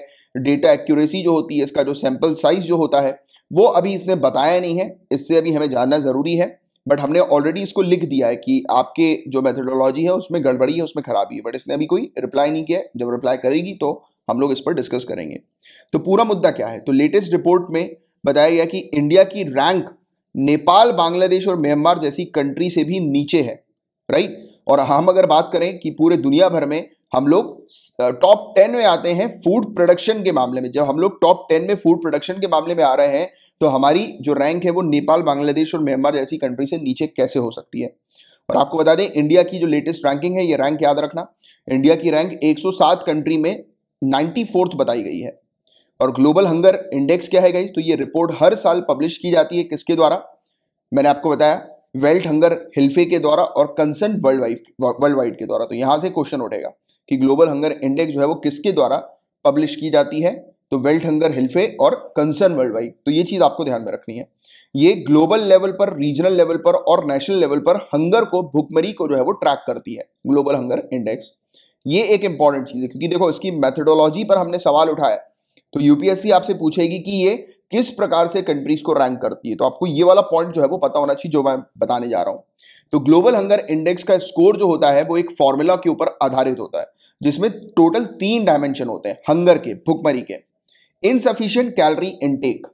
डेटा एक्यूरेसी जो होती है इसका जो सैम्पल साइज जो होता है वो अभी इसने बताया नहीं है इससे अभी हमें जानना ज़रूरी है बट हमने ऑलरेडी इसको लिख दिया है कि आपके जो मेथडोलॉजी है उसमें गड़बड़ी है उसमें खराबी है बट इसने अभी कोई रिप्लाई नहीं किया है जब रिप्लाई करेगी तो हम लोग इस पर डिस्कस करेंगे तो पूरा मुद्दा क्या है तो लेटेस्ट रिपोर्ट में बताया गया कि इंडिया की रैंक नेपाल बांग्लादेश और म्यांमार जैसी कंट्री से भी नीचे है राइट और हम अगर बात करें कि पूरे दुनिया भर में हम लोग टॉप टेन में आते हैं फूड प्रोडक्शन के मामले में जब हम लोग टॉप टेन में फूड प्रोडक्शन के मामले में आ रहे हैं तो हमारी जो रैंक है वो नेपाल बांग्लादेश और म्यांमार जैसी कंट्री से नीचे कैसे हो सकती है और आपको बता दें इंडिया की जो लेटेस्ट रैंकिंग है ये रैंक याद रखना इंडिया की रैंक 107 कंट्री में नाइन्टी बताई गई है और ग्लोबल हंगर इंडेक्स क्या है गई तो ये रिपोर्ट हर साल पब्लिश की जाती है किसके द्वारा मैंने आपको बताया वेल्ट हंगर हिल्फे के द्वारा और Concern Worldwide Worldwide के द्वारा तो यहाँ से क्वेश्चन उठेगा कि ग्लोबल हंगर इंडेक्स जो है वो किसके द्वारा पब्लिश की जाती है तो वेल्ट हंगर हेल्फे और कंसर्न वर्ल्ड वाइड तो ये चीज़ आपको ध्यान में रखनी है ये ग्लोबल लेवल पर रीजनल लेवल पर और नेशनल लेवल पर हंगर को भुखमरी को जो है वो ट्रैक करती है ग्लोबल हंगर इंडेक्स ये एक इंपॉर्टेंट चीज़ है क्योंकि देखो इसकी मैथडोलॉजी पर हमने सवाल उठाया तो यूपीएससी आपसे पूछेगी कि ये किस प्रकार से कंट्रीज को रैंक करती है तो आपको ये वाला पॉइंट जो है वो पता होना चाहिए जो मैं बताने जा रहा हूं तो ग्लोबल हंगर इंडेक्स का स्कोर जो होता है वो एक फॉर्मूला के ऊपर आधारित होता है जिसमें टोटल तीन डायमेंशन होते हैं हंगर के भुखमरी के इनसफिशियंट कैलोरी इनटेक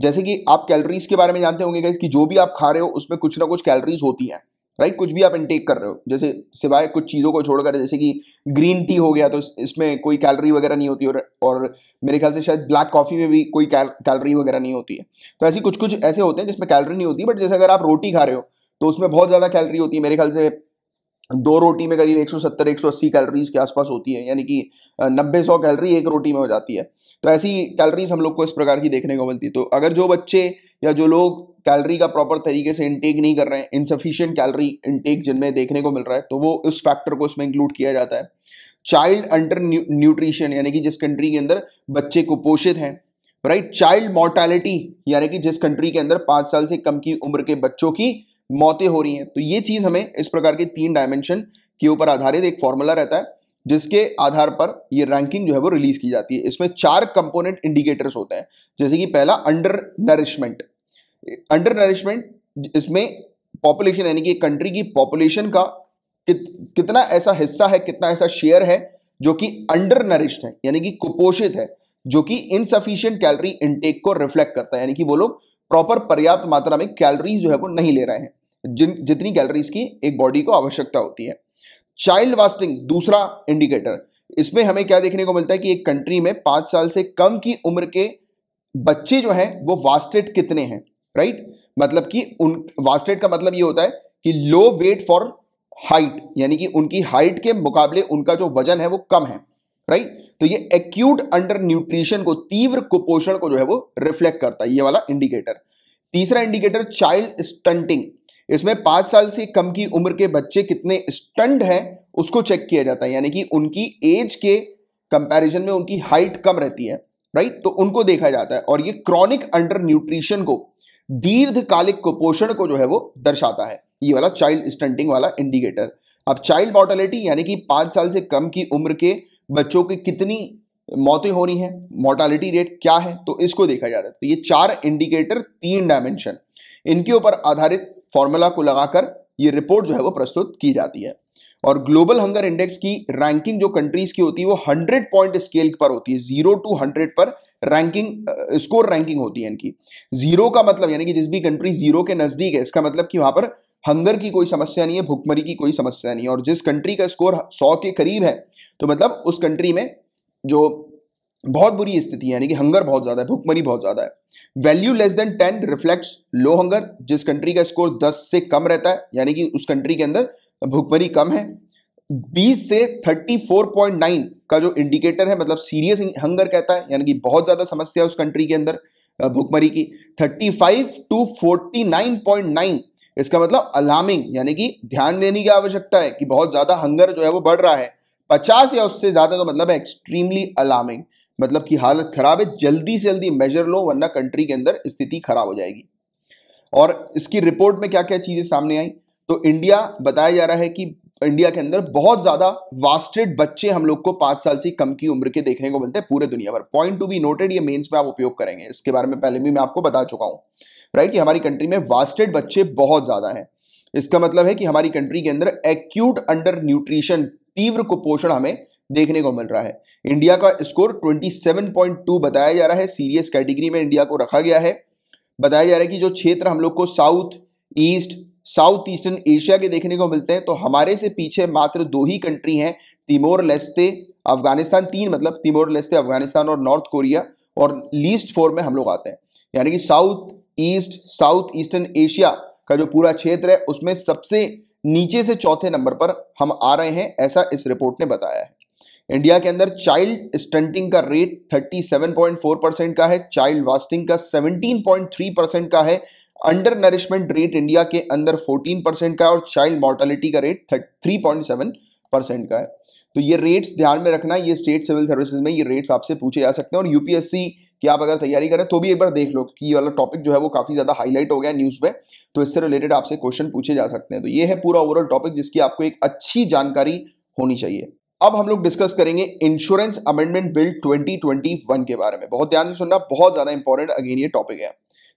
जैसे कि आप कैलोरीज के बारे में जानते होंगे कि जो भी आप खा रहे हो उसमें कुछ ना कुछ कैलोरीज होती हैं राइट कुछ भी आप इनटेक कर रहे हो जैसे सिवाय कुछ चीज़ों को छोड़कर जैसे कि ग्रीन टी हो गया तो इसमें कोई कैलोरी वगैरह नहीं होती और और मेरे ख्याल से शायद ब्लैक कॉफ़ी में भी कोई कैलोरी वगैरह नहीं होती है तो ऐसी कुछ कुछ ऐसे होते हैं जिसमें कैलोरी नहीं होती बट जैसे अगर आप रोटी खा रहे हो तो उसमें बहुत ज़्यादा कैलोरी होती है मेरे ख्याल से दो रोटी में करीब 170 180 कैलोरीज के आसपास होती है यानी कि 90 सौ कैलोरी एक रोटी में हो जाती है तो ऐसी कैलरीज हम लोग को इस प्रकार की देखने को मिलती है तो अगर जो बच्चे या जो लोग कैलरी का प्रॉपर तरीके से इंटेक नहीं कर रहे हैं इनसफिशियंट कैलरी इंटेक जिनमें देखने को मिल रहा है तो वो उस फैक्टर को इसमें इंक्लूड किया जाता है चाइल्ड अंडर न्यूट्रिशन यानी कि जिस कंट्री के अंदर बच्चे कुपोषित हैं राइट चाइल्ड मोर्टैलिटी यानी कि जिस कंट्री के अंदर पाँच साल से कम की उम्र के बच्चों की मौतें हो रही हैं तो ये चीज़ हमें इस प्रकार के तीन डायमेंशन के ऊपर आधारित एक फॉर्मूला रहता है जिसके आधार पर ये रैंकिंग जो है वो रिलीज की जाती है इसमें चार कंपोनेंट इंडिकेटर्स होते हैं जैसे कि पहला अंडर नरिशमेंट अंडर नरिशमेंट इसमें पॉपुलेशन यानी कि कंट्री की पॉपुलेशन का कित, कितना ऐसा हिस्सा है कितना ऐसा शेयर है जो कि अंडर नरिश्ड है यानी कि कुपोषित है जो कि इनसफिशियंट कैलोरी इनटेक को रिफ्लेक्ट करता है यानी कि वो लोग प्रॉपर पर्याप्त मात्रा में कैलोरीज जो है वो नहीं ले रहे हैं जिन जितनी कैलोरीज की एक बॉडी को आवश्यकता होती है चाइल्ड वास्टिंग दूसरा इंडिकेटर इसमें हमें क्या देखने को मिलता है कि एक कंट्री में पांच साल से कम की उम्र के बच्चे जो हैं वो वास्टेड कितने हैं राइट मतलब कि उन वास्टेड का मतलब ये होता है कि लो वेट फॉर हाइट यानी कि उनकी हाइट के मुकाबले उनका जो वजन है वो कम है राइट तो ये एक्यूट अंडर न्यूट्रिशन को तीव्र कुपोषण को जो है वो रिफ्लेक्ट करता है ये वाला इंडिकेटर तीसरा इंडिकेटर चाइल्ड स्टंटिंग इसमें पांच साल से कम की उम्र के बच्चे कितने स्टंड हैं उसको चेक किया जाता है यानी कि उनकी एज के कंपैरिजन में उनकी हाइट कम रहती है राइट तो उनको देखा जाता है और ये क्रॉनिक अंडर न्यूट्रिशन को दीर्घकालिक कुपोषण को जो है वो दर्शाता है ये वाला चाइल्ड स्टंटिंग वाला इंडिकेटर अब चाइल्ड मॉर्टेलिटी यानी कि पांच साल से कम की उम्र के बच्चों की कितनी मौतें हो रही हैं मोर्टालिटी रेट क्या है तो इसको देखा जा रहा है तो ये चार इंडिकेटर तीन डायमेंशन इनके ऊपर आधारित फॉर्मूला को लगाकर ये रिपोर्ट जो है वो प्रस्तुत की जाती है और ग्लोबल हंगर इंडेक्स की रैंकिंग जो कंट्रीज की होती है वो 100 पॉइंट स्केल पर होती है जीरो टू 100 पर रैंकिंग स्कोर रैंकिंग होती है इनकी जीरो का मतलब यानी कि जिस भी कंट्री जीरो के नजदीक है इसका मतलब कि वहां पर हंगर की कोई समस्या नहीं है भुखमरी की कोई समस्या नहीं है और जिस कंट्री का स्कोर सौ के करीब है तो मतलब उस कंट्री में जो बहुत बुरी स्थिति है यानी कि हंगर बहुत ज़्यादा है भुखमरी बहुत ज़्यादा है value less than ten reflects low hunger जिस कंट्री का स्कोर दस से कम रहता है यानी कि उस कंट्री के अंदर भुखमरी कम है बीस से थर्टी फोर पॉइंट नाइन का जो इंडिकेटर है मतलब सीरियस हंगर कहता है यानी कि बहुत ज़्यादा समस्या है उस कंट्री के अंदर भुखमरी की thirty five to forty nine point nine इसका मतलब अलार्मिंग यानी कि ध्यान देने की आवश्यकता है कि बहुत ज़्यादा हंगर जो है वो बढ़ रहा है पचास या उससे ज़्यादा तो मतलब है एक्सट्रीमली अलार्मिंग मतलब कि हालत ख़राब है जल्दी से जल्दी मेजर लो वरना कंट्री के अंदर स्थिति खराब हो जाएगी और इसकी रिपोर्ट में क्या क्या चीज़ें सामने आई तो इंडिया बताया जा रहा है कि इंडिया के अंदर बहुत ज़्यादा वास्टेड बच्चे हम लोग को पांच साल से कम की उम्र के देखने को मिलते हैं पूरे दुनिया भर पॉइंट टू बी नोटेड ये मेंस में आप उपयोग करेंगे इसके बारे में पहले भी मैं आपको बता चुका हूँ राइट कि हमारी कंट्री में वास्टेड बच्चे बहुत ज़्यादा है इसका मतलब है कि हमारी कंट्री के अंदर एक्यूट अंडर न्यूट्रिशन तीव्र कुपोषण हमें देखने को मिल रहा है इंडिया का स्कोर 27.2 बताया जा रहा है सीरियस कैटेगरी में इंडिया को रखा गया है बताया जा रहा है कि जो क्षेत्र हम लोग को South east South Eastern Asia के देखने को मिलते हैं तो हमारे से पीछे मात्र दो ही कंट्री हैं तिमोर लेस्ते अफगानिस्तान तीन मतलब तिमोर लेस्ते अफगानिस्तान और नॉर्थ कोरिया और लीस्ट फोर में हम लोग आते हैं यानी कि South east South Eastern Asia का जो पूरा क्षेत्र है उसमें सबसे नीचे से चौथे नंबर पर हम आ रहे हैं ऐसा इस रिपोर्ट ने बताया है इंडिया के अंदर चाइल्ड स्टंटिंग का रेट 37.4 परसेंट का है चाइल्ड वास्टिंग का 17.3 परसेंट का है अंडर नरिशमेंट रेट इंडिया के अंदर 14 परसेंट का है और चाइल्ड मॉर्टेलिटी का रेट 3.7 परसेंट का है तो ये रेट्स ध्यान में रखना ये स्टेट सिविल सर्विसेज में ये रेट्स आपसे पूछे जा सकते हैं और यूपीएससी की आप अगर तैयारी करें तो भी एक बार देख लो कि ये वाला टॉपिक जो है वो काफ़ी ज़्यादा हाईलाइट हो गया न्यूज़ में तो इससे रिलेटेड आपसे क्वेश्चन पूछे जा सकते हैं तो ये है पूरा ओवरऑल टॉपिक जिसकी आपको एक अच्छी जानकारी होनी चाहिए अब हम लोग डिस्कस करेंगे इंश्योरेंस अमेंडमेंट बिल 2021 के बारे में बहुत ध्यान से सुनना बहुत ज्यादा इंपॉर्टेंट अगेन ये टॉपिक है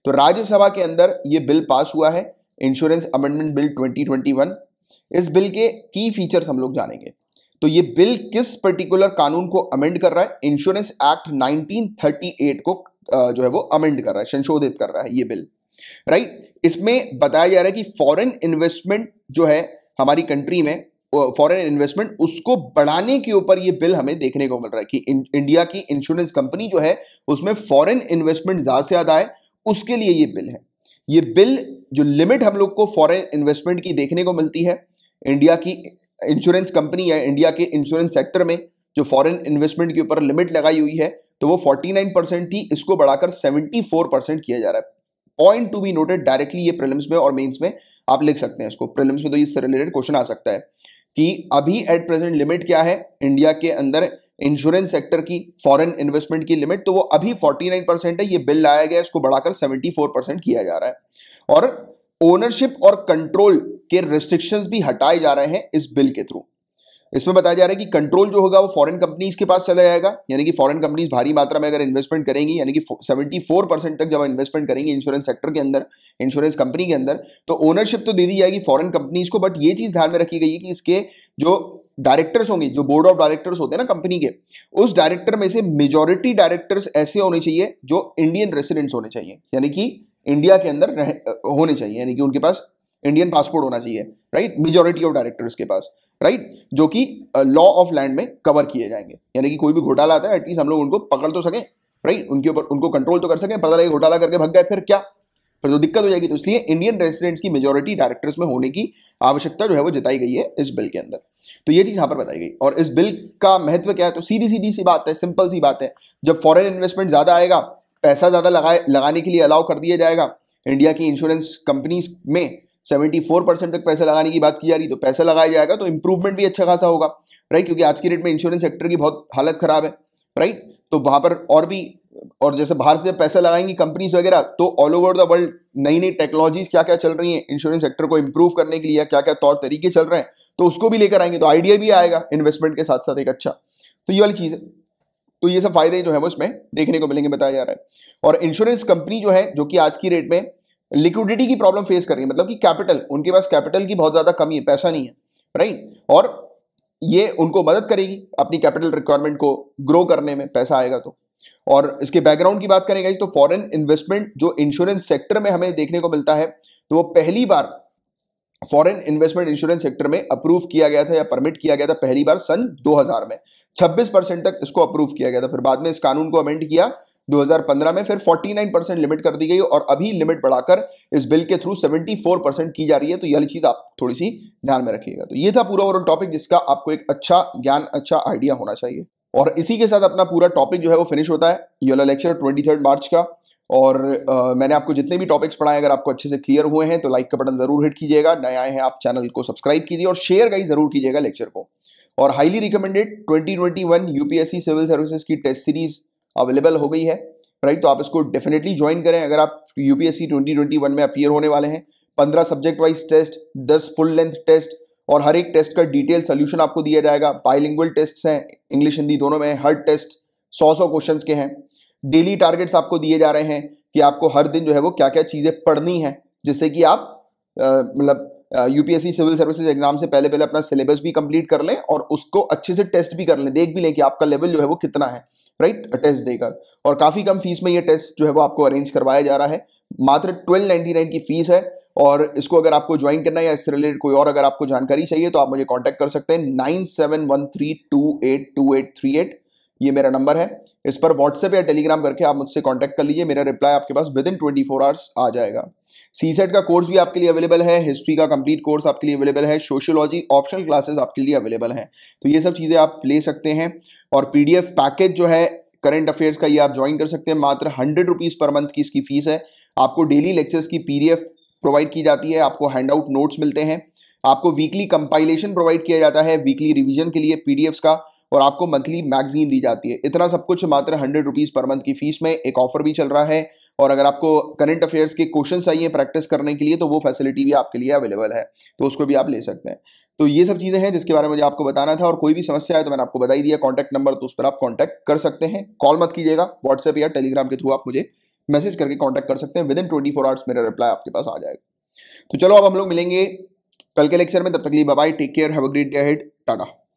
तो राज्यसभा के अंदर ये बिल पास हुआ है इंश्योरेंस अमेंडमेंट बिल 2021 इस बिल के की फीचर्स हम लोग जानेंगे तो ये बिल किस पर्टिकुलर कानून को अमेंड कर रहा है इंश्योरेंस एक्ट 1938 को जो है वो अमेंड कर रहा है संशोधित कर रहा है ये बिल राइट इसमें बताया जा रहा है कि फॉरेन इन्वेस्टमेंट जो है हमारी कंट्री में फॉरेन इन्वेस्टमेंट उसको बढ़ाने के ऊपर ये बिल हमें देखने को मिल रहा है कि इंडिया की इंश्योरेंस कंपनी जो है उसमें फॉरेन इन्वेस्टमेंट ज़्यादा से ज़्यादा आए उसके लिए ये बिल है ये बिल जो लिमिट हम लोग को फॉरेन इन्वेस्टमेंट की देखने को मिलती है इंडिया की इंश्योरेंस कंपनी या इंडिया के इंश्योरेंस सेक्टर में जो फॉरेन इन्वेस्टमेंट के ऊपर लिमिट लगाई हुई है तो वो 49 परसेंट थी इसको बढ़ाकर 74 परसेंट किया जा रहा है point to be noted directly ये प्रिलिम्स में और मेंस में आप लिख सकते हैं इसको प्रिलिम्स में तो इससे रिलेटेड क्वेश्चन आ सकता है कि अभी एट प्रेजेंट लिमिट क्या है इंडिया के अंदर इंश्योरेंस सेक्टर की फॉरेन इन्वेस्टमेंट की लिमिट तो वो अभी 49 परसेंट है ये बिल लाया गया इसको बढ़ाकर 74 परसेंट किया जा रहा है और ओनरशिप और कंट्रोल के रिस्ट्रिक्शंस भी हटाए जा रहे हैं इस बिल के थ्रू इसमें बताया जा रहा है कि कंट्रोल जो होगा वो फॉरेन कंपनीज के पास चला जाएगा यानी कि फॉरेन कंपनीज भारी मात्रा में अगर इन्वेस्टमेंट करेंगी यानी कि 74 परसेंट तक जब इन्वेस्टमेंट करेंगी इंश्योरेंस सेक्टर के अंदर इंश्योरेंस कंपनी के अंदर तो ओनरशिप तो दे दी जाएगी फॉरेन कंपनीज को बट ये चीज़ ध्यान में रखी गई है कि इसके जो डायरेक्टर्स होंगे जो बोर्ड ऑफ डायरेक्टर्स होते हैं ना कंपनी के उस डायरेक्टर में से मेजोरिटी डायरेक्टर्स ऐसे होने चाहिए जो इंडियन रेसिडेंट्स होने चाहिए यानी कि इंडिया के अंदर होने चाहिए यानी कि उनके पास इंडियन पासपोर्ट होना चाहिए राइट मेजोरिटी ऑफ डायरेक्टर्स के पास राइट जो कि लॉ ऑफ लैंड में कवर किए जाएंगे यानी कि कोई भी घोटाला आता है एटलीस्ट हम लोग उनको पकड़ तो सकें राइट उनके ऊपर उनको कंट्रोल तो कर सकें पता लगे घोटाला करके भग गए फिर क्या फिर तो दिक्कत हो जाएगी तो इसलिए इंडियन रेसिडेंट्स की मेजोरिटी डायरेक्टर्स में होने की आवश्यकता जो है वो जताई गई है इस बिल के अंदर तो ये चीज़ यहाँ पर बताई गई और इस बिल का महत्व क्या है तो सीधी सीधी सी बात है सिंपल सी बात है जब फॉरेन इन्वेस्टमेंट ज़्यादा आएगा पैसा ज़्यादा लगाए लगाने के लिए अलाउ कर दिया जाएगा इंडिया की इंश्योरेंस कंपनीज में सेवेंटी फोर परसेंट तक पैसा लगाने की बात की जा रही तो पैसा लगाया जाएगा तो इंप्रूवमेंट भी अच्छा खासा होगा राइट क्योंकि आज की डेट में इंश्योरेंस सेक्टर की बहुत हालत खराब है राइट तो वहाँ पर और भी और जैसे बाहर से पैसा लगाएंगी कंपनीज वगैरह तो ऑल ओवर द वर्ल्ड नई नई टेक्नोलॉजीज क्या क्या चल रही हैं इंश्योरेंस सेक्टर को इंप्रूव करने के लिए क्या क्या तौर तरीके चल रहे हैं तो उसको भी लेकर आएंगे तो आइडिया भी आएगा इन्वेस्टमेंट के साथ साथ एक अच्छा तो ये वाली चीज़ है तो ये सब फायदे जो है वो इसमें देखने को मिलेंगे बताया जा रहा है और इंश्योरेंस कंपनी जो है जो कि आज की रेट में लिक्विडिटी की प्रॉब्लम फेस कर रही है मतलब कि कैपिटल उनके पास कैपिटल की बहुत ज़्यादा कमी है पैसा नहीं है राइट और ये उनको मदद करेगी अपनी कैपिटल रिक्वायरमेंट को ग्रो करने में पैसा आएगा तो और इसके बैकग्राउंड की बात करेंगे तो फॉरेन इन्वेस्टमेंट जो इंश्योरेंस सेक्टर में हमें देखने को मिलता है तो वो पहली बार फॉरेन इन्वेस्टमेंट इंश्योरेंस सेक्टर में अप्रूव किया गया था या परमिट किया गया था पहली बार सन 2000 में 26 परसेंट तक इसको अप्रूव किया गया था फिर बाद में इस कानून को अमेंड किया 2015 में फिर 49 परसेंट लिमिट कर दी गई और अभी लिमिट बढ़ाकर इस बिल के थ्रू 74 परसेंट की जा रही है तो यह चीज़ आप थोड़ी सी ध्यान में रखिएगा तो ये था पूरा ओवरऑल टॉपिक जिसका आपको एक अच्छा ज्ञान अच्छा आइडिया होना चाहिए और इसी के साथ अपना पूरा टॉपिक जो है वो फिनिश होता है ये वाला लेक्चर ट्वेंटी मार्च का और आ, मैंने आपको जितने भी टॉपिक्स पढ़ाए अगर आपको अच्छे से क्लियर हुए हैं तो लाइक का बटन जरूर हिट कीजिएगा नए आए हैं आप चैनल को सब्सक्राइब कीजिए और शेयर का ही जरूर कीजिएगा लेक्चर को और highly recommended 2021 UPSC civil services की टेस्ट सीरीज अवेलेबल हो गई है राइट तो आप इसको डेफिनेटली ज्वाइन करें अगर आप यूपीएससी 2021 में अपियर होने वाले हैं पंद्रह सब्जेक्ट वाइज टेस्ट दस फुल लेंथ टेस्ट और हर एक टेस्ट का डिटेल सोल्यूशन आपको दिया जाएगा बाइलिंगुअल टेस्ट हैं इंग्लिश हिंदी दोनों में हर टेस्ट सौ सौ क्वेश्चन के हैं डेली टारगेट्स आपको दिए जा रहे हैं कि आपको हर दिन जो है वो क्या क्या चीज़ें पढ़नी है जिससे कि आप मतलब यूपीएससी सिविल सर्विसेज एग्जाम से पहले पहले अपना सिलेबस भी कंप्लीट कर लें और उसको अच्छे से टेस्ट भी कर लें देख भी लें कि आपका लेवल जो है वो कितना है राइट टेस्ट देकर और काफ़ी कम फीस में ये टेस्ट जो है वो आपको अरेंज करवाया जा रहा है मात्र ट्वेल्व नाइनटी नाइन की फीस है और इसको अगर आपको ज्वाइन करना है या इससे रिलेटेड कोई और अगर आपको जानकारी चाहिए तो आप मुझे कॉन्टैक्ट कर सकते हैं nine seven one three two eight two eight three eight ये मेरा नंबर है इस पर व्हाट्सएप या टेलीग्राम करके आप मुझसे कॉन्टैक्ट कर लीजिए मेरा रिप्लाई आपके पास within twenty four hours आ जाएगा सी सेट का कोर्स भी आपके लिए अवेलेबल है हिस्ट्री का कंप्लीट कोर्स आपके लिए अवेलेबल है सोशियोलॉजी ऑप्शनल क्लासेस आपके लिए अवेलेबल हैं तो ये सब चीज़ें आप ले सकते हैं और पी पैकेज जो है करंट अफेयर्स का ये आप ज्वाइन कर सकते हैं मात्र हंड्रेड रुपीज़ पर मंथ की इसकी फ़ीस है आपको डेली लेक्चर्स की पी प्रोवाइड की जाती है आपको हैंड आउट नोट्स मिलते हैं आपको वीकली कंपाइलेशन प्रोवाइड किया जाता है वीकली रिवीजन के लिए पीडीएफ्स का और आपको मंथली मैगजीन दी जाती है इतना सब कुछ मात्र हंड्रेड रुपीज़ पर मंथ की फीस में एक ऑफर भी चल रहा है और अगर आपको करंट अफेयर्स के क्वेश्चन चाहिए प्रैक्टिस करने के लिए तो वो फैसिलिटी भी आपके लिए अवेलेबल है तो उसको भी आप ले सकते हैं तो ये सब चीज़ें हैं जिसके बारे में मुझे आपको बताना था और कोई भी समस्या है तो मैंने आपको बताई दिया कॉन्टैक्ट नंबर तो उस पर आप कॉन्टैक्ट कर सकते हैं कॉल मत कीजिएगा व्हाट्सएप या टेलीग्राम के थ्रू आप मुझे मैसेज करके कॉन्टैक्ट कर सकते हैं within twenty four hours मेरा रिप्लाई आपके पास आ जाएगा तो चलो अब हम लोग मिलेंगे कल के लेक्चर में तब तक लिए bye take care have a great day हेड टाटा